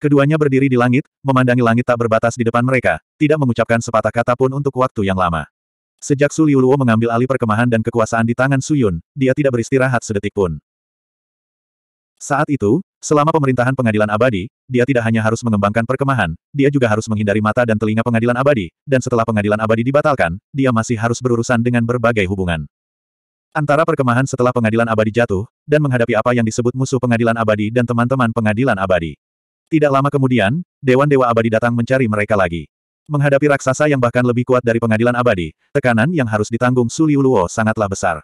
Keduanya berdiri di langit, memandangi langit tak berbatas di depan mereka, tidak mengucapkan sepatah kata pun untuk waktu yang lama. Sejak Su Liuluo mengambil alih perkemahan dan kekuasaan di tangan Su Yun, dia tidak beristirahat sedetik pun. Saat itu, selama pemerintahan pengadilan abadi, dia tidak hanya harus mengembangkan perkemahan, dia juga harus menghindari mata dan telinga pengadilan abadi, dan setelah pengadilan abadi dibatalkan, dia masih harus berurusan dengan berbagai hubungan. Antara perkemahan setelah pengadilan abadi jatuh, dan menghadapi apa yang disebut musuh pengadilan abadi dan teman-teman pengadilan abadi. Tidak lama kemudian, Dewan Dewa Abadi datang mencari mereka lagi. Menghadapi raksasa yang bahkan lebih kuat dari pengadilan abadi, tekanan yang harus ditanggung Suliuluo sangatlah besar.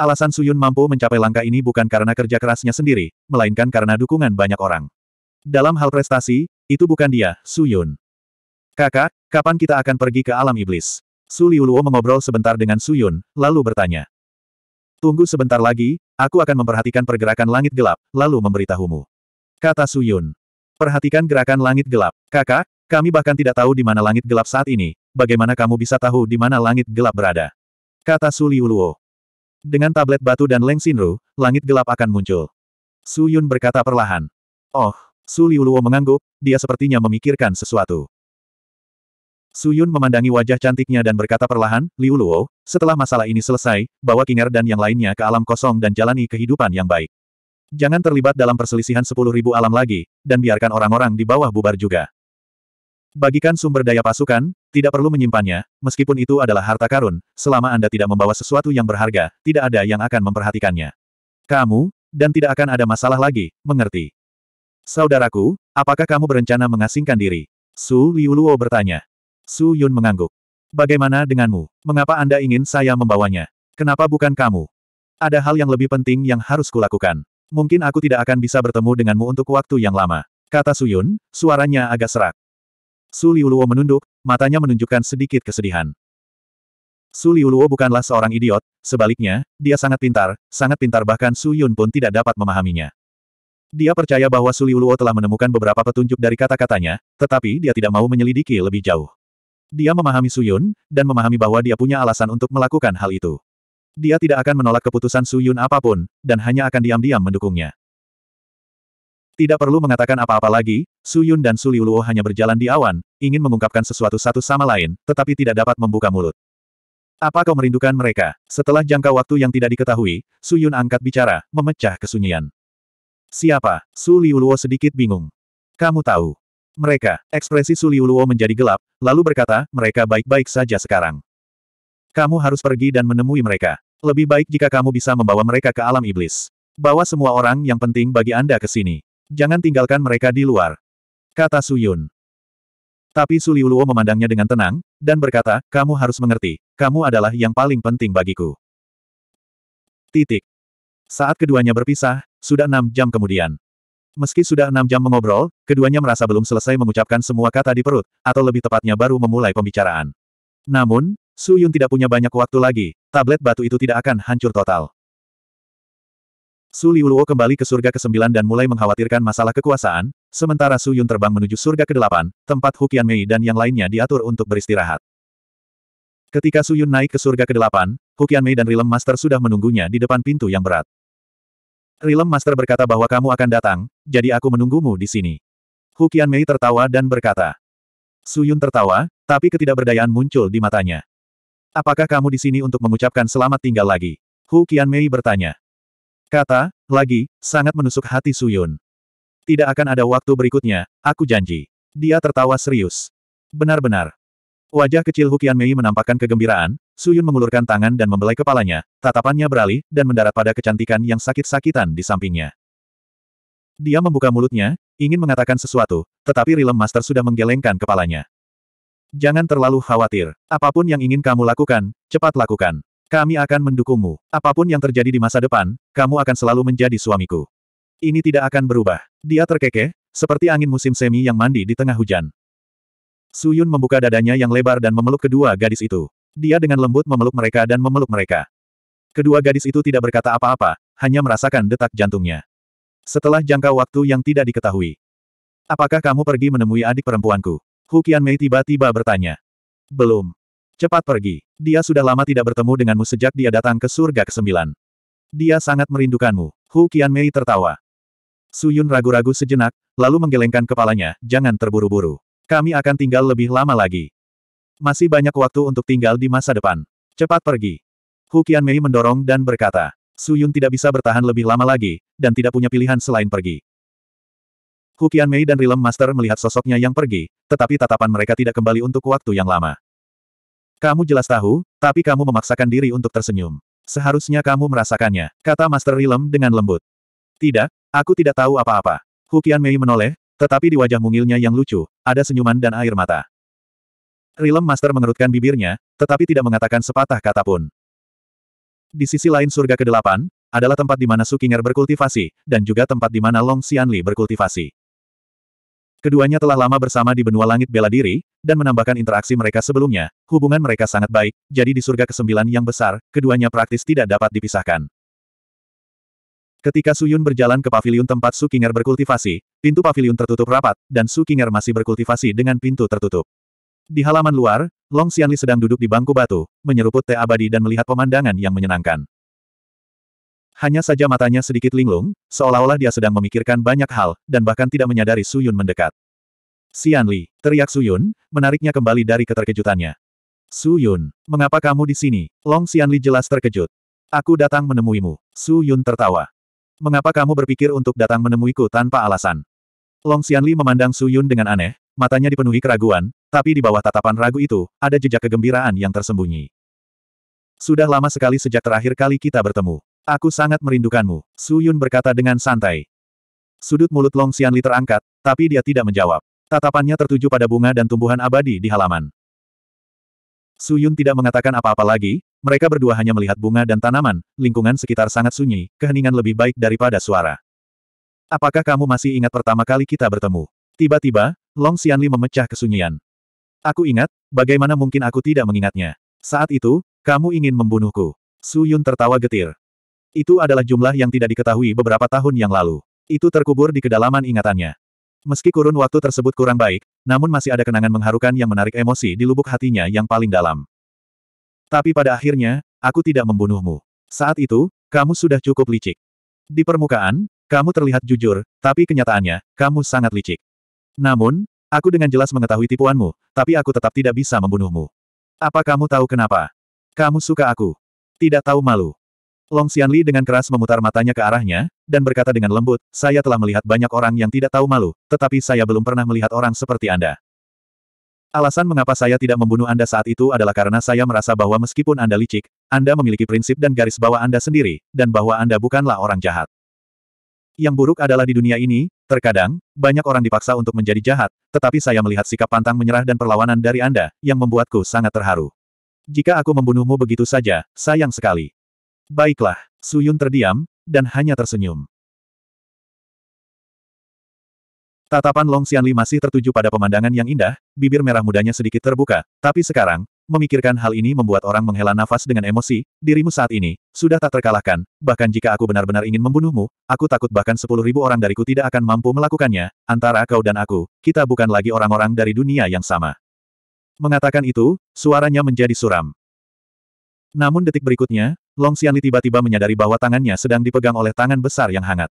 Alasan Su Yun mampu mencapai langkah ini bukan karena kerja kerasnya sendiri, melainkan karena dukungan banyak orang. Dalam hal prestasi, itu bukan dia, Su Yun. Kakak, kapan kita akan pergi ke alam iblis? Suliuluo mengobrol sebentar dengan Su Yun, lalu bertanya. Tunggu sebentar lagi, aku akan memperhatikan pergerakan langit gelap, lalu memberitahumu. Kata Su Yun. Perhatikan gerakan langit gelap. Kakak, kami bahkan tidak tahu di mana langit gelap saat ini. Bagaimana kamu bisa tahu di mana langit gelap berada? Kata Su Liuluo. Dengan tablet batu dan Leng Xinru, langit gelap akan muncul. Su Yun berkata perlahan. Oh, Su Liuluo mengangguk, dia sepertinya memikirkan sesuatu. Su Yun memandangi wajah cantiknya dan berkata perlahan, Liuluo, setelah masalah ini selesai, bawa Kingar dan yang lainnya ke alam kosong dan jalani kehidupan yang baik. Jangan terlibat dalam perselisihan sepuluh ribu alam lagi, dan biarkan orang-orang di bawah bubar juga. Bagikan sumber daya pasukan, tidak perlu menyimpannya, meskipun itu adalah harta karun, selama Anda tidak membawa sesuatu yang berharga, tidak ada yang akan memperhatikannya. Kamu, dan tidak akan ada masalah lagi, mengerti? Saudaraku, apakah kamu berencana mengasingkan diri? Su Liuluo bertanya. Su Yun mengangguk. Bagaimana denganmu? Mengapa Anda ingin saya membawanya? Kenapa bukan kamu? Ada hal yang lebih penting yang harus kulakukan. Mungkin aku tidak akan bisa bertemu denganmu untuk waktu yang lama. Kata Suyun, suaranya agak serak. Su Liuluo menunduk, matanya menunjukkan sedikit kesedihan. Su Liuluo bukanlah seorang idiot, sebaliknya, dia sangat pintar, sangat pintar bahkan Su Yun pun tidak dapat memahaminya. Dia percaya bahwa Su Liuluo telah menemukan beberapa petunjuk dari kata-katanya, tetapi dia tidak mau menyelidiki lebih jauh. Dia memahami Su Yun, dan memahami bahwa dia punya alasan untuk melakukan hal itu. Dia tidak akan menolak keputusan Su Yun apapun, dan hanya akan diam-diam mendukungnya. Tidak perlu mengatakan apa-apa lagi, Su Yun dan Su Liuluo hanya berjalan di awan, ingin mengungkapkan sesuatu satu sama lain, tetapi tidak dapat membuka mulut. Apa kau merindukan mereka? Setelah jangka waktu yang tidak diketahui, Su Yun angkat bicara, memecah kesunyian. Siapa? Su Liuluo sedikit bingung. Kamu tahu. Mereka, ekspresi Su Liuluo menjadi gelap, lalu berkata, mereka baik-baik saja sekarang. Kamu harus pergi dan menemui mereka. Lebih baik jika kamu bisa membawa mereka ke alam iblis. Bawa semua orang yang penting bagi Anda ke sini. Jangan tinggalkan mereka di luar. Kata Suyun. Tapi Suliuluo memandangnya dengan tenang, dan berkata, kamu harus mengerti, kamu adalah yang paling penting bagiku. Titik. Saat keduanya berpisah, sudah enam jam kemudian. Meski sudah enam jam mengobrol, keduanya merasa belum selesai mengucapkan semua kata di perut, atau lebih tepatnya baru memulai pembicaraan. Namun, Su Yun tidak punya banyak waktu lagi, tablet batu itu tidak akan hancur total. Su Liuluo kembali ke surga ke-9 dan mulai mengkhawatirkan masalah kekuasaan, sementara Su Yun terbang menuju surga ke-8, tempat Hukian Mei dan yang lainnya diatur untuk beristirahat. Ketika Su Yun naik ke surga ke-8, Hukian Mei dan Rilem Master sudah menunggunya di depan pintu yang berat. Rilem Master berkata bahwa kamu akan datang, jadi aku menunggumu di sini. Hukian Mei tertawa dan berkata. Su Yun tertawa, tapi ketidakberdayaan muncul di matanya. Apakah kamu di sini untuk mengucapkan selamat tinggal lagi? Hu Mei bertanya. Kata, lagi, sangat menusuk hati Su Yun. Tidak akan ada waktu berikutnya, aku janji. Dia tertawa serius. Benar-benar. Wajah kecil Hu Mei menampakkan kegembiraan, Su Yun mengulurkan tangan dan membelai kepalanya, tatapannya beralih, dan mendarat pada kecantikan yang sakit-sakitan di sampingnya. Dia membuka mulutnya, ingin mengatakan sesuatu, tetapi Rilem Master sudah menggelengkan kepalanya. Jangan terlalu khawatir. Apapun yang ingin kamu lakukan, cepat lakukan. Kami akan mendukungmu. Apapun yang terjadi di masa depan, kamu akan selalu menjadi suamiku. Ini tidak akan berubah. Dia terkekeh, seperti angin musim semi yang mandi di tengah hujan. Suyun membuka dadanya yang lebar dan memeluk kedua gadis itu. Dia dengan lembut memeluk mereka dan memeluk mereka. Kedua gadis itu tidak berkata apa-apa, hanya merasakan detak jantungnya. Setelah jangka waktu yang tidak diketahui. Apakah kamu pergi menemui adik perempuanku? Hukian Mei tiba-tiba bertanya. Belum. Cepat pergi. Dia sudah lama tidak bertemu denganmu sejak dia datang ke surga ke-9. Dia sangat merindukanmu. Hukian Mei tertawa. Suyun ragu-ragu sejenak, lalu menggelengkan kepalanya, jangan terburu-buru. Kami akan tinggal lebih lama lagi. Masih banyak waktu untuk tinggal di masa depan. Cepat pergi. Hukian Mei mendorong dan berkata, Suyun tidak bisa bertahan lebih lama lagi, dan tidak punya pilihan selain pergi. Hukian Mei dan Rilem Master melihat sosoknya yang pergi, tetapi tatapan mereka tidak kembali untuk waktu yang lama. Kamu jelas tahu, tapi kamu memaksakan diri untuk tersenyum. Seharusnya kamu merasakannya, kata Master Rilem dengan lembut. Tidak, aku tidak tahu apa-apa. Hukian Mei menoleh, tetapi di wajah mungilnya yang lucu, ada senyuman dan air mata. Rilem Master mengerutkan bibirnya, tetapi tidak mengatakan sepatah kata pun. Di sisi lain surga ke-8, adalah tempat di mana Sukinger berkultivasi, dan juga tempat di mana Long Xianli berkultivasi. Keduanya telah lama bersama di benua langit bela diri, dan menambahkan interaksi mereka sebelumnya, hubungan mereka sangat baik, jadi di surga kesembilan yang besar, keduanya praktis tidak dapat dipisahkan. Ketika Suyun berjalan ke pavilion tempat Su Kinger berkultivasi, pintu pavilion tertutup rapat, dan Su Kinger masih berkultivasi dengan pintu tertutup. Di halaman luar, Long Xianli sedang duduk di bangku batu, menyeruput teh abadi dan melihat pemandangan yang menyenangkan. Hanya saja matanya sedikit linglung, seolah-olah dia sedang memikirkan banyak hal, dan bahkan tidak menyadari Suyun mendekat. Xian Li, teriak Suyun, menariknya kembali dari keterkejutannya. Suyun, mengapa kamu di sini? Long Xian jelas terkejut. Aku datang menemuimu. Suyun tertawa. Mengapa kamu berpikir untuk datang menemuiku tanpa alasan? Long Xian Li memandang Suyun dengan aneh, matanya dipenuhi keraguan, tapi di bawah tatapan ragu itu, ada jejak kegembiraan yang tersembunyi. Sudah lama sekali sejak terakhir kali kita bertemu. Aku sangat merindukanmu, Su Yun berkata dengan santai. Sudut mulut Long Xianli terangkat, tapi dia tidak menjawab. Tatapannya tertuju pada bunga dan tumbuhan abadi di halaman. Su Yun tidak mengatakan apa-apa lagi, mereka berdua hanya melihat bunga dan tanaman, lingkungan sekitar sangat sunyi, keheningan lebih baik daripada suara. Apakah kamu masih ingat pertama kali kita bertemu? Tiba-tiba, Long Xianli memecah kesunyian. Aku ingat, bagaimana mungkin aku tidak mengingatnya? Saat itu, kamu ingin membunuhku. Su Yun tertawa getir. Itu adalah jumlah yang tidak diketahui beberapa tahun yang lalu. Itu terkubur di kedalaman ingatannya. Meski kurun waktu tersebut kurang baik, namun masih ada kenangan mengharukan yang menarik emosi di lubuk hatinya yang paling dalam. Tapi pada akhirnya, aku tidak membunuhmu. Saat itu, kamu sudah cukup licik. Di permukaan, kamu terlihat jujur, tapi kenyataannya, kamu sangat licik. Namun, aku dengan jelas mengetahui tipuanmu, tapi aku tetap tidak bisa membunuhmu. Apa kamu tahu kenapa? Kamu suka aku. Tidak tahu malu. Long Xianli dengan keras memutar matanya ke arahnya, dan berkata dengan lembut, saya telah melihat banyak orang yang tidak tahu malu, tetapi saya belum pernah melihat orang seperti Anda. Alasan mengapa saya tidak membunuh Anda saat itu adalah karena saya merasa bahwa meskipun Anda licik, Anda memiliki prinsip dan garis bawah Anda sendiri, dan bahwa Anda bukanlah orang jahat. Yang buruk adalah di dunia ini, terkadang, banyak orang dipaksa untuk menjadi jahat, tetapi saya melihat sikap pantang menyerah dan perlawanan dari Anda, yang membuatku sangat terharu. Jika aku membunuhmu begitu saja, sayang sekali. Baiklah, Suyun terdiam, dan hanya tersenyum. Tatapan Long Xianli masih tertuju pada pemandangan yang indah, bibir merah mudanya sedikit terbuka, tapi sekarang, memikirkan hal ini membuat orang menghela nafas dengan emosi, dirimu saat ini, sudah tak terkalahkan, bahkan jika aku benar-benar ingin membunuhmu, aku takut bahkan sepuluh ribu orang dariku tidak akan mampu melakukannya, antara kau dan aku, kita bukan lagi orang-orang dari dunia yang sama. Mengatakan itu, suaranya menjadi suram. Namun detik berikutnya, Long Xianli tiba-tiba menyadari bahwa tangannya sedang dipegang oleh tangan besar yang hangat.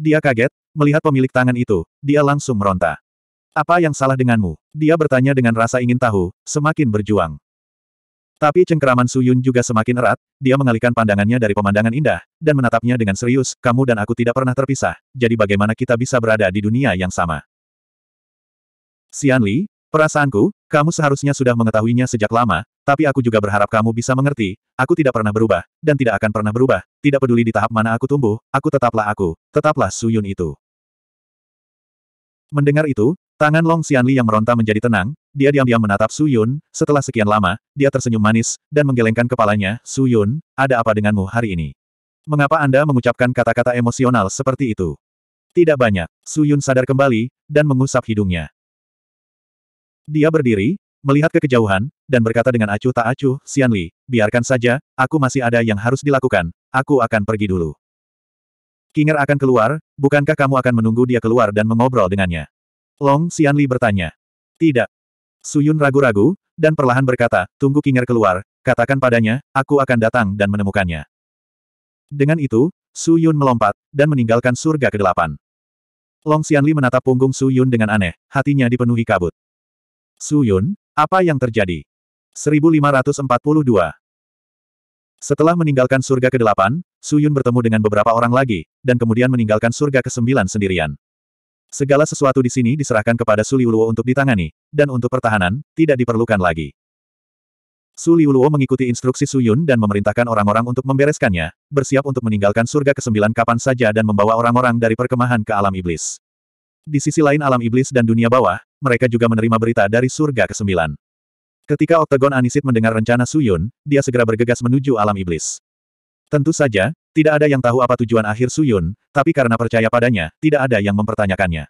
Dia kaget, melihat pemilik tangan itu, dia langsung meronta. Apa yang salah denganmu? Dia bertanya dengan rasa ingin tahu, semakin berjuang. Tapi cengkeraman Suyun juga semakin erat, dia mengalihkan pandangannya dari pemandangan indah, dan menatapnya dengan serius, kamu dan aku tidak pernah terpisah, jadi bagaimana kita bisa berada di dunia yang sama? Xianli, perasaanku, kamu seharusnya sudah mengetahuinya sejak lama, tapi aku juga berharap kamu bisa mengerti, aku tidak pernah berubah, dan tidak akan pernah berubah, tidak peduli di tahap mana aku tumbuh, aku tetaplah aku, tetaplah Suyun itu. Mendengar itu, tangan Long Xianli yang meronta menjadi tenang, dia diam-diam menatap Suyun, setelah sekian lama, dia tersenyum manis, dan menggelengkan kepalanya, Suyun, ada apa denganmu hari ini? Mengapa Anda mengucapkan kata-kata emosional seperti itu? Tidak banyak, Suyun sadar kembali, dan mengusap hidungnya. Dia berdiri, melihat ke kejauhan, dan berkata dengan acuh tak acuh, "Sianli, biarkan saja, aku masih ada yang harus dilakukan, aku akan pergi dulu. Kinger akan keluar, bukankah kamu akan menunggu dia keluar dan mengobrol dengannya? Long Sianli bertanya. Tidak. Suyun ragu-ragu, dan perlahan berkata, tunggu Kinger keluar, katakan padanya, aku akan datang dan menemukannya. Dengan itu, Su Yun melompat, dan meninggalkan surga kedelapan. Long Xianli menatap punggung Su Yun dengan aneh, hatinya dipenuhi kabut. Su Yun, apa yang terjadi? 1542 Setelah meninggalkan surga ke-8, Su Yun bertemu dengan beberapa orang lagi, dan kemudian meninggalkan surga ke-9 sendirian. Segala sesuatu di sini diserahkan kepada Su Liuluo untuk ditangani, dan untuk pertahanan, tidak diperlukan lagi. Su Liuluo mengikuti instruksi Su Yun dan memerintahkan orang-orang untuk membereskannya, bersiap untuk meninggalkan surga ke-9 kapan saja dan membawa orang-orang dari perkemahan ke alam iblis. Di sisi lain alam iblis dan dunia bawah, mereka juga menerima berita dari surga ke-9. Ketika Oktagon Anisit mendengar rencana Suyun, dia segera bergegas menuju alam iblis. Tentu saja, tidak ada yang tahu apa tujuan akhir Suyun, tapi karena percaya padanya, tidak ada yang mempertanyakannya.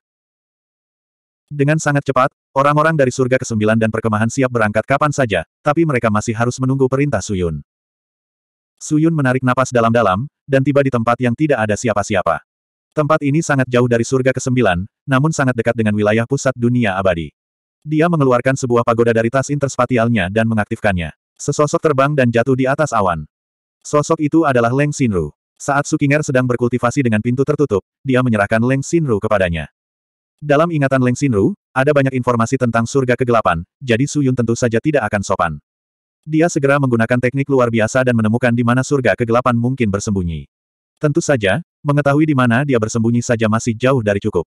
Dengan sangat cepat, orang-orang dari surga ke-9 dan perkemahan siap berangkat kapan saja, tapi mereka masih harus menunggu perintah Suyun. Suyun menarik napas dalam-dalam, dan tiba di tempat yang tidak ada siapa-siapa. Tempat ini sangat jauh dari surga ke-9, namun sangat dekat dengan wilayah pusat dunia abadi. Dia mengeluarkan sebuah pagoda dari tas interspatialnya dan mengaktifkannya. Sesosok terbang dan jatuh di atas awan. Sosok itu adalah Leng Xinru. Saat Sukinger sedang berkultivasi dengan pintu tertutup, dia menyerahkan Leng Xinru kepadanya. Dalam ingatan Leng Xinru, ada banyak informasi tentang surga kegelapan, jadi Suyun tentu saja tidak akan sopan. Dia segera menggunakan teknik luar biasa dan menemukan di mana surga kegelapan mungkin bersembunyi. Tentu saja, Mengetahui di mana dia bersembunyi saja masih jauh dari cukup.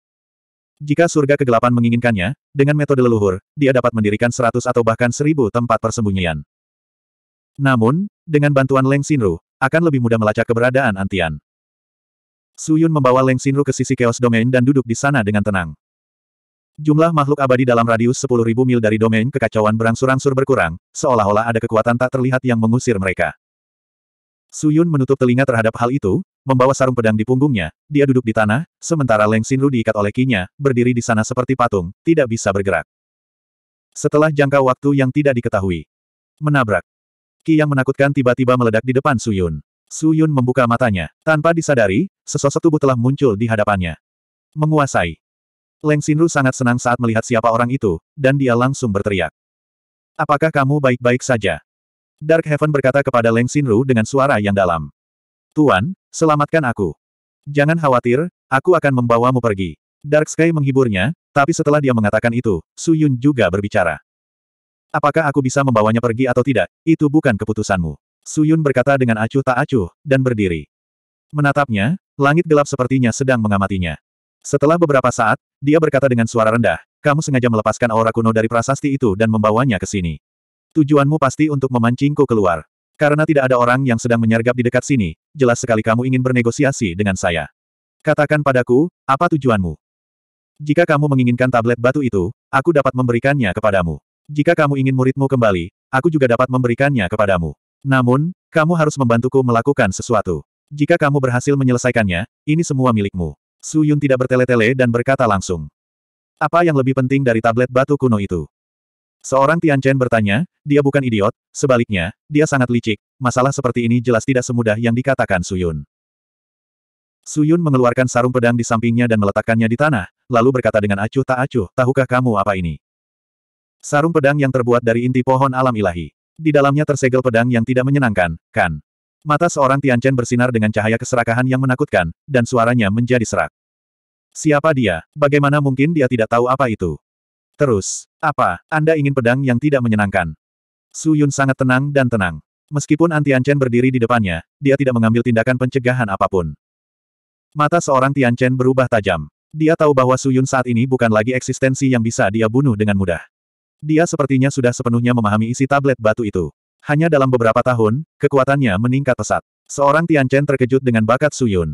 Jika surga kegelapan menginginkannya, dengan metode leluhur, dia dapat mendirikan seratus atau bahkan seribu tempat persembunyian. Namun, dengan bantuan Leng Xinru, akan lebih mudah melacak keberadaan Antian. Suyun membawa Leng Xinru ke sisi Chaos Domain dan duduk di sana dengan tenang. Jumlah makhluk abadi dalam radius 10.000 mil dari domain kekacauan berangsur-angsur berkurang, seolah-olah ada kekuatan tak terlihat yang mengusir mereka. Su Yun menutup telinga terhadap hal itu, membawa sarung pedang di punggungnya, dia duduk di tanah, sementara Leng Xinru diikat oleh kinya, berdiri di sana seperti patung, tidak bisa bergerak. Setelah jangka waktu yang tidak diketahui. Menabrak. Ki yang menakutkan tiba-tiba meledak di depan Su Yun. Su Yun membuka matanya. Tanpa disadari, sesosok tubuh telah muncul di hadapannya. Menguasai. Leng Xinru sangat senang saat melihat siapa orang itu, dan dia langsung berteriak. Apakah kamu baik-baik saja? Dark Heaven berkata kepada Leng Xinru dengan suara yang dalam. Tuan, selamatkan aku. Jangan khawatir, aku akan membawamu pergi. Dark Sky menghiburnya, tapi setelah dia mengatakan itu, Su Yun juga berbicara. Apakah aku bisa membawanya pergi atau tidak, itu bukan keputusanmu. Su Yun berkata dengan acuh tak acuh, dan berdiri. Menatapnya, langit gelap sepertinya sedang mengamatinya. Setelah beberapa saat, dia berkata dengan suara rendah, kamu sengaja melepaskan aura kuno dari prasasti itu dan membawanya ke sini. Tujuanmu pasti untuk memancingku keluar. Karena tidak ada orang yang sedang menyergap di dekat sini, jelas sekali kamu ingin bernegosiasi dengan saya. Katakan padaku, apa tujuanmu? Jika kamu menginginkan tablet batu itu, aku dapat memberikannya kepadamu. Jika kamu ingin muridmu kembali, aku juga dapat memberikannya kepadamu. Namun, kamu harus membantuku melakukan sesuatu. Jika kamu berhasil menyelesaikannya, ini semua milikmu. Su Yun tidak bertele-tele dan berkata langsung. Apa yang lebih penting dari tablet batu kuno itu? Seorang Tian Chen bertanya, dia bukan idiot, sebaliknya, dia sangat licik, masalah seperti ini jelas tidak semudah yang dikatakan Suyun. Suyun mengeluarkan sarung pedang di sampingnya dan meletakkannya di tanah, lalu berkata dengan acuh tak acuh, tahukah kamu apa ini? Sarung pedang yang terbuat dari inti pohon alam ilahi. Di dalamnya tersegel pedang yang tidak menyenangkan, kan? Mata seorang Tian Chen bersinar dengan cahaya keserakahan yang menakutkan, dan suaranya menjadi serak. Siapa dia? Bagaimana mungkin dia tidak tahu apa itu? Terus, apa, Anda ingin pedang yang tidak menyenangkan? Su Yun sangat tenang dan tenang. Meskipun Antian Chen berdiri di depannya, dia tidak mengambil tindakan pencegahan apapun. Mata seorang Tian Chen berubah tajam. Dia tahu bahwa Su Yun saat ini bukan lagi eksistensi yang bisa dia bunuh dengan mudah. Dia sepertinya sudah sepenuhnya memahami isi tablet batu itu. Hanya dalam beberapa tahun, kekuatannya meningkat pesat. Seorang Tian Chen terkejut dengan bakat Su Yun.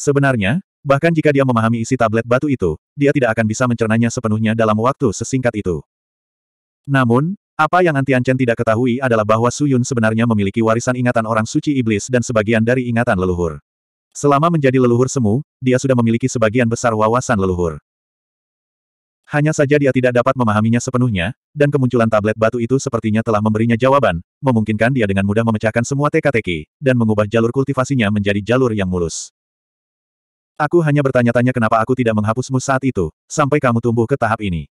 Sebenarnya, Bahkan jika dia memahami isi tablet batu itu, dia tidak akan bisa mencernanya sepenuhnya dalam waktu sesingkat itu. Namun, apa yang Antian Chen tidak ketahui adalah bahwa Su Yun sebenarnya memiliki warisan ingatan orang suci iblis dan sebagian dari ingatan leluhur. Selama menjadi leluhur semu, dia sudah memiliki sebagian besar wawasan leluhur. Hanya saja dia tidak dapat memahaminya sepenuhnya, dan kemunculan tablet batu itu sepertinya telah memberinya jawaban, memungkinkan dia dengan mudah memecahkan semua teka-teki, dan mengubah jalur kultivasinya menjadi jalur yang mulus. Aku hanya bertanya-tanya kenapa aku tidak menghapusmu saat itu, sampai kamu tumbuh ke tahap ini.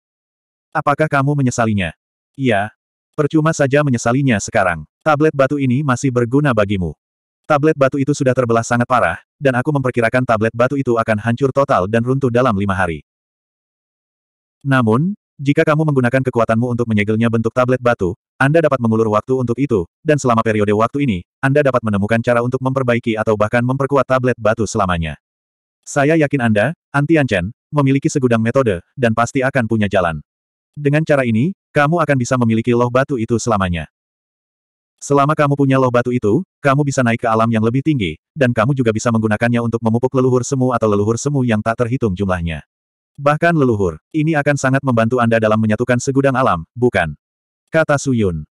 Apakah kamu menyesalinya? Iya. Percuma saja menyesalinya sekarang. Tablet batu ini masih berguna bagimu. Tablet batu itu sudah terbelah sangat parah, dan aku memperkirakan tablet batu itu akan hancur total dan runtuh dalam lima hari. Namun, jika kamu menggunakan kekuatanmu untuk menyegelnya bentuk tablet batu, Anda dapat mengulur waktu untuk itu, dan selama periode waktu ini, Anda dapat menemukan cara untuk memperbaiki atau bahkan memperkuat tablet batu selamanya. Saya yakin Anda, Antian Chen, memiliki segudang metode, dan pasti akan punya jalan. Dengan cara ini, kamu akan bisa memiliki loh batu itu selamanya. Selama kamu punya loh batu itu, kamu bisa naik ke alam yang lebih tinggi, dan kamu juga bisa menggunakannya untuk memupuk leluhur semu atau leluhur semu yang tak terhitung jumlahnya. Bahkan leluhur, ini akan sangat membantu Anda dalam menyatukan segudang alam, bukan? Kata Suyun.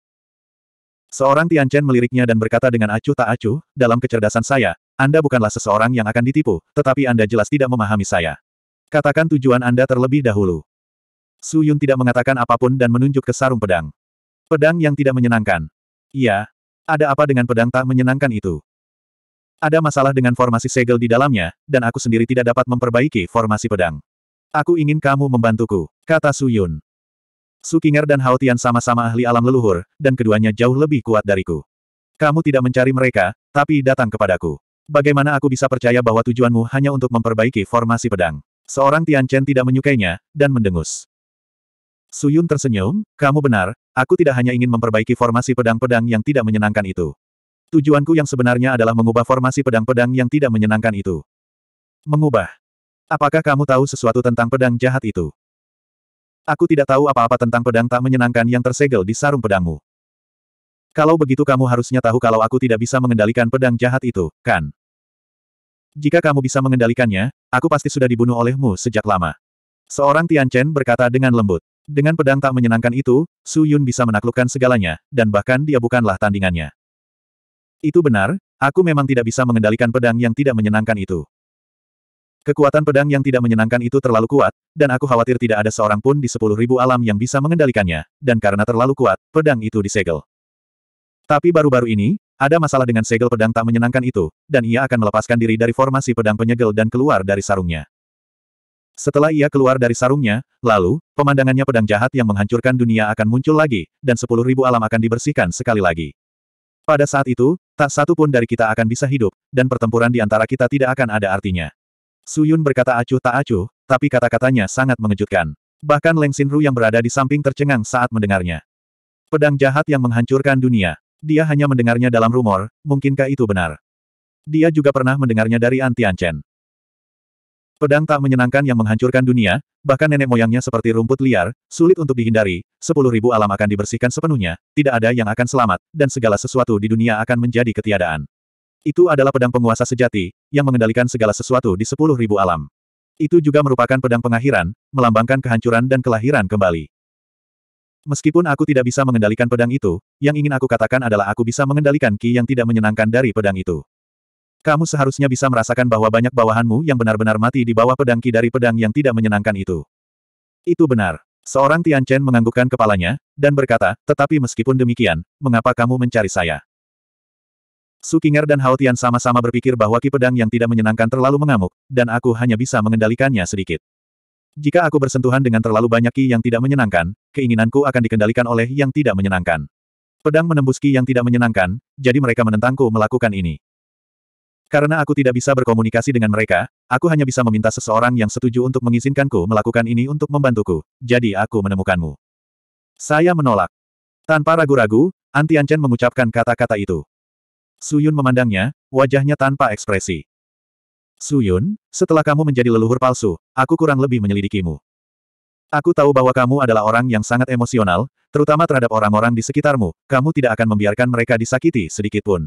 Seorang Tian Chen meliriknya dan berkata dengan acuh tak acuh, dalam kecerdasan saya, anda bukanlah seseorang yang akan ditipu, tetapi Anda jelas tidak memahami saya. Katakan tujuan Anda terlebih dahulu. Su Yun tidak mengatakan apapun dan menunjuk ke sarung pedang. Pedang yang tidak menyenangkan. Iya. Ada apa dengan pedang tak menyenangkan itu? Ada masalah dengan formasi segel di dalamnya, dan aku sendiri tidak dapat memperbaiki formasi pedang. Aku ingin kamu membantuku, kata Su Yun. Su Kinger dan Hao Tian sama-sama ahli alam leluhur, dan keduanya jauh lebih kuat dariku. Kamu tidak mencari mereka, tapi datang kepadaku. Bagaimana aku bisa percaya bahwa tujuanmu hanya untuk memperbaiki formasi pedang? Seorang Tian Chen tidak menyukainya, dan mendengus. Suyun tersenyum, kamu benar, aku tidak hanya ingin memperbaiki formasi pedang-pedang yang tidak menyenangkan itu. Tujuanku yang sebenarnya adalah mengubah formasi pedang-pedang yang tidak menyenangkan itu. Mengubah. Apakah kamu tahu sesuatu tentang pedang jahat itu? Aku tidak tahu apa-apa tentang pedang tak menyenangkan yang tersegel di sarung pedangmu. Kalau begitu kamu harusnya tahu kalau aku tidak bisa mengendalikan pedang jahat itu, kan? Jika kamu bisa mengendalikannya, aku pasti sudah dibunuh olehmu sejak lama. Seorang Tian Chen berkata dengan lembut. Dengan pedang tak menyenangkan itu, Su Yun bisa menaklukkan segalanya, dan bahkan dia bukanlah tandingannya. Itu benar, aku memang tidak bisa mengendalikan pedang yang tidak menyenangkan itu. Kekuatan pedang yang tidak menyenangkan itu terlalu kuat, dan aku khawatir tidak ada seorang pun di sepuluh ribu alam yang bisa mengendalikannya, dan karena terlalu kuat, pedang itu disegel. Tapi baru-baru ini, ada masalah dengan segel pedang tak menyenangkan itu, dan ia akan melepaskan diri dari formasi pedang penyegel dan keluar dari sarungnya. Setelah ia keluar dari sarungnya, lalu, pemandangannya pedang jahat yang menghancurkan dunia akan muncul lagi, dan sepuluh ribu alam akan dibersihkan sekali lagi. Pada saat itu, tak satu pun dari kita akan bisa hidup, dan pertempuran di antara kita tidak akan ada artinya. Suyun berkata acuh tak acuh, tapi kata-katanya sangat mengejutkan. Bahkan Leng Sinru yang berada di samping tercengang saat mendengarnya. Pedang jahat yang menghancurkan dunia. Dia hanya mendengarnya dalam rumor, mungkinkah itu benar? Dia juga pernah mendengarnya dari An Chen. Pedang tak menyenangkan yang menghancurkan dunia, bahkan nenek moyangnya seperti rumput liar, sulit untuk dihindari, sepuluh ribu alam akan dibersihkan sepenuhnya, tidak ada yang akan selamat, dan segala sesuatu di dunia akan menjadi ketiadaan. Itu adalah pedang penguasa sejati, yang mengendalikan segala sesuatu di sepuluh ribu alam. Itu juga merupakan pedang pengakhiran, melambangkan kehancuran dan kelahiran kembali. Meskipun aku tidak bisa mengendalikan pedang itu, yang ingin aku katakan adalah aku bisa mengendalikan ki yang tidak menyenangkan dari pedang itu. Kamu seharusnya bisa merasakan bahwa banyak bawahanmu yang benar-benar mati di bawah pedang ki dari pedang yang tidak menyenangkan itu. Itu benar. Seorang Tian Chen menganggukkan kepalanya, dan berkata, tetapi meskipun demikian, mengapa kamu mencari saya? Su Qing'er dan Hao Tian sama-sama berpikir bahwa ki pedang yang tidak menyenangkan terlalu mengamuk, dan aku hanya bisa mengendalikannya sedikit. Jika aku bersentuhan dengan terlalu banyak ki yang tidak menyenangkan, keinginanku akan dikendalikan oleh yang tidak menyenangkan. Pedang menembus ki yang tidak menyenangkan, jadi mereka menentangku melakukan ini. Karena aku tidak bisa berkomunikasi dengan mereka, aku hanya bisa meminta seseorang yang setuju untuk mengizinkanku melakukan ini untuk membantuku, jadi aku menemukanmu. Saya menolak. Tanpa ragu-ragu, Anti Chen mengucapkan kata-kata itu. Suyun memandangnya, wajahnya tanpa ekspresi. Suyun, setelah kamu menjadi leluhur palsu, aku kurang lebih menyelidikimu. Aku tahu bahwa kamu adalah orang yang sangat emosional, terutama terhadap orang-orang di sekitarmu, kamu tidak akan membiarkan mereka disakiti sedikitpun.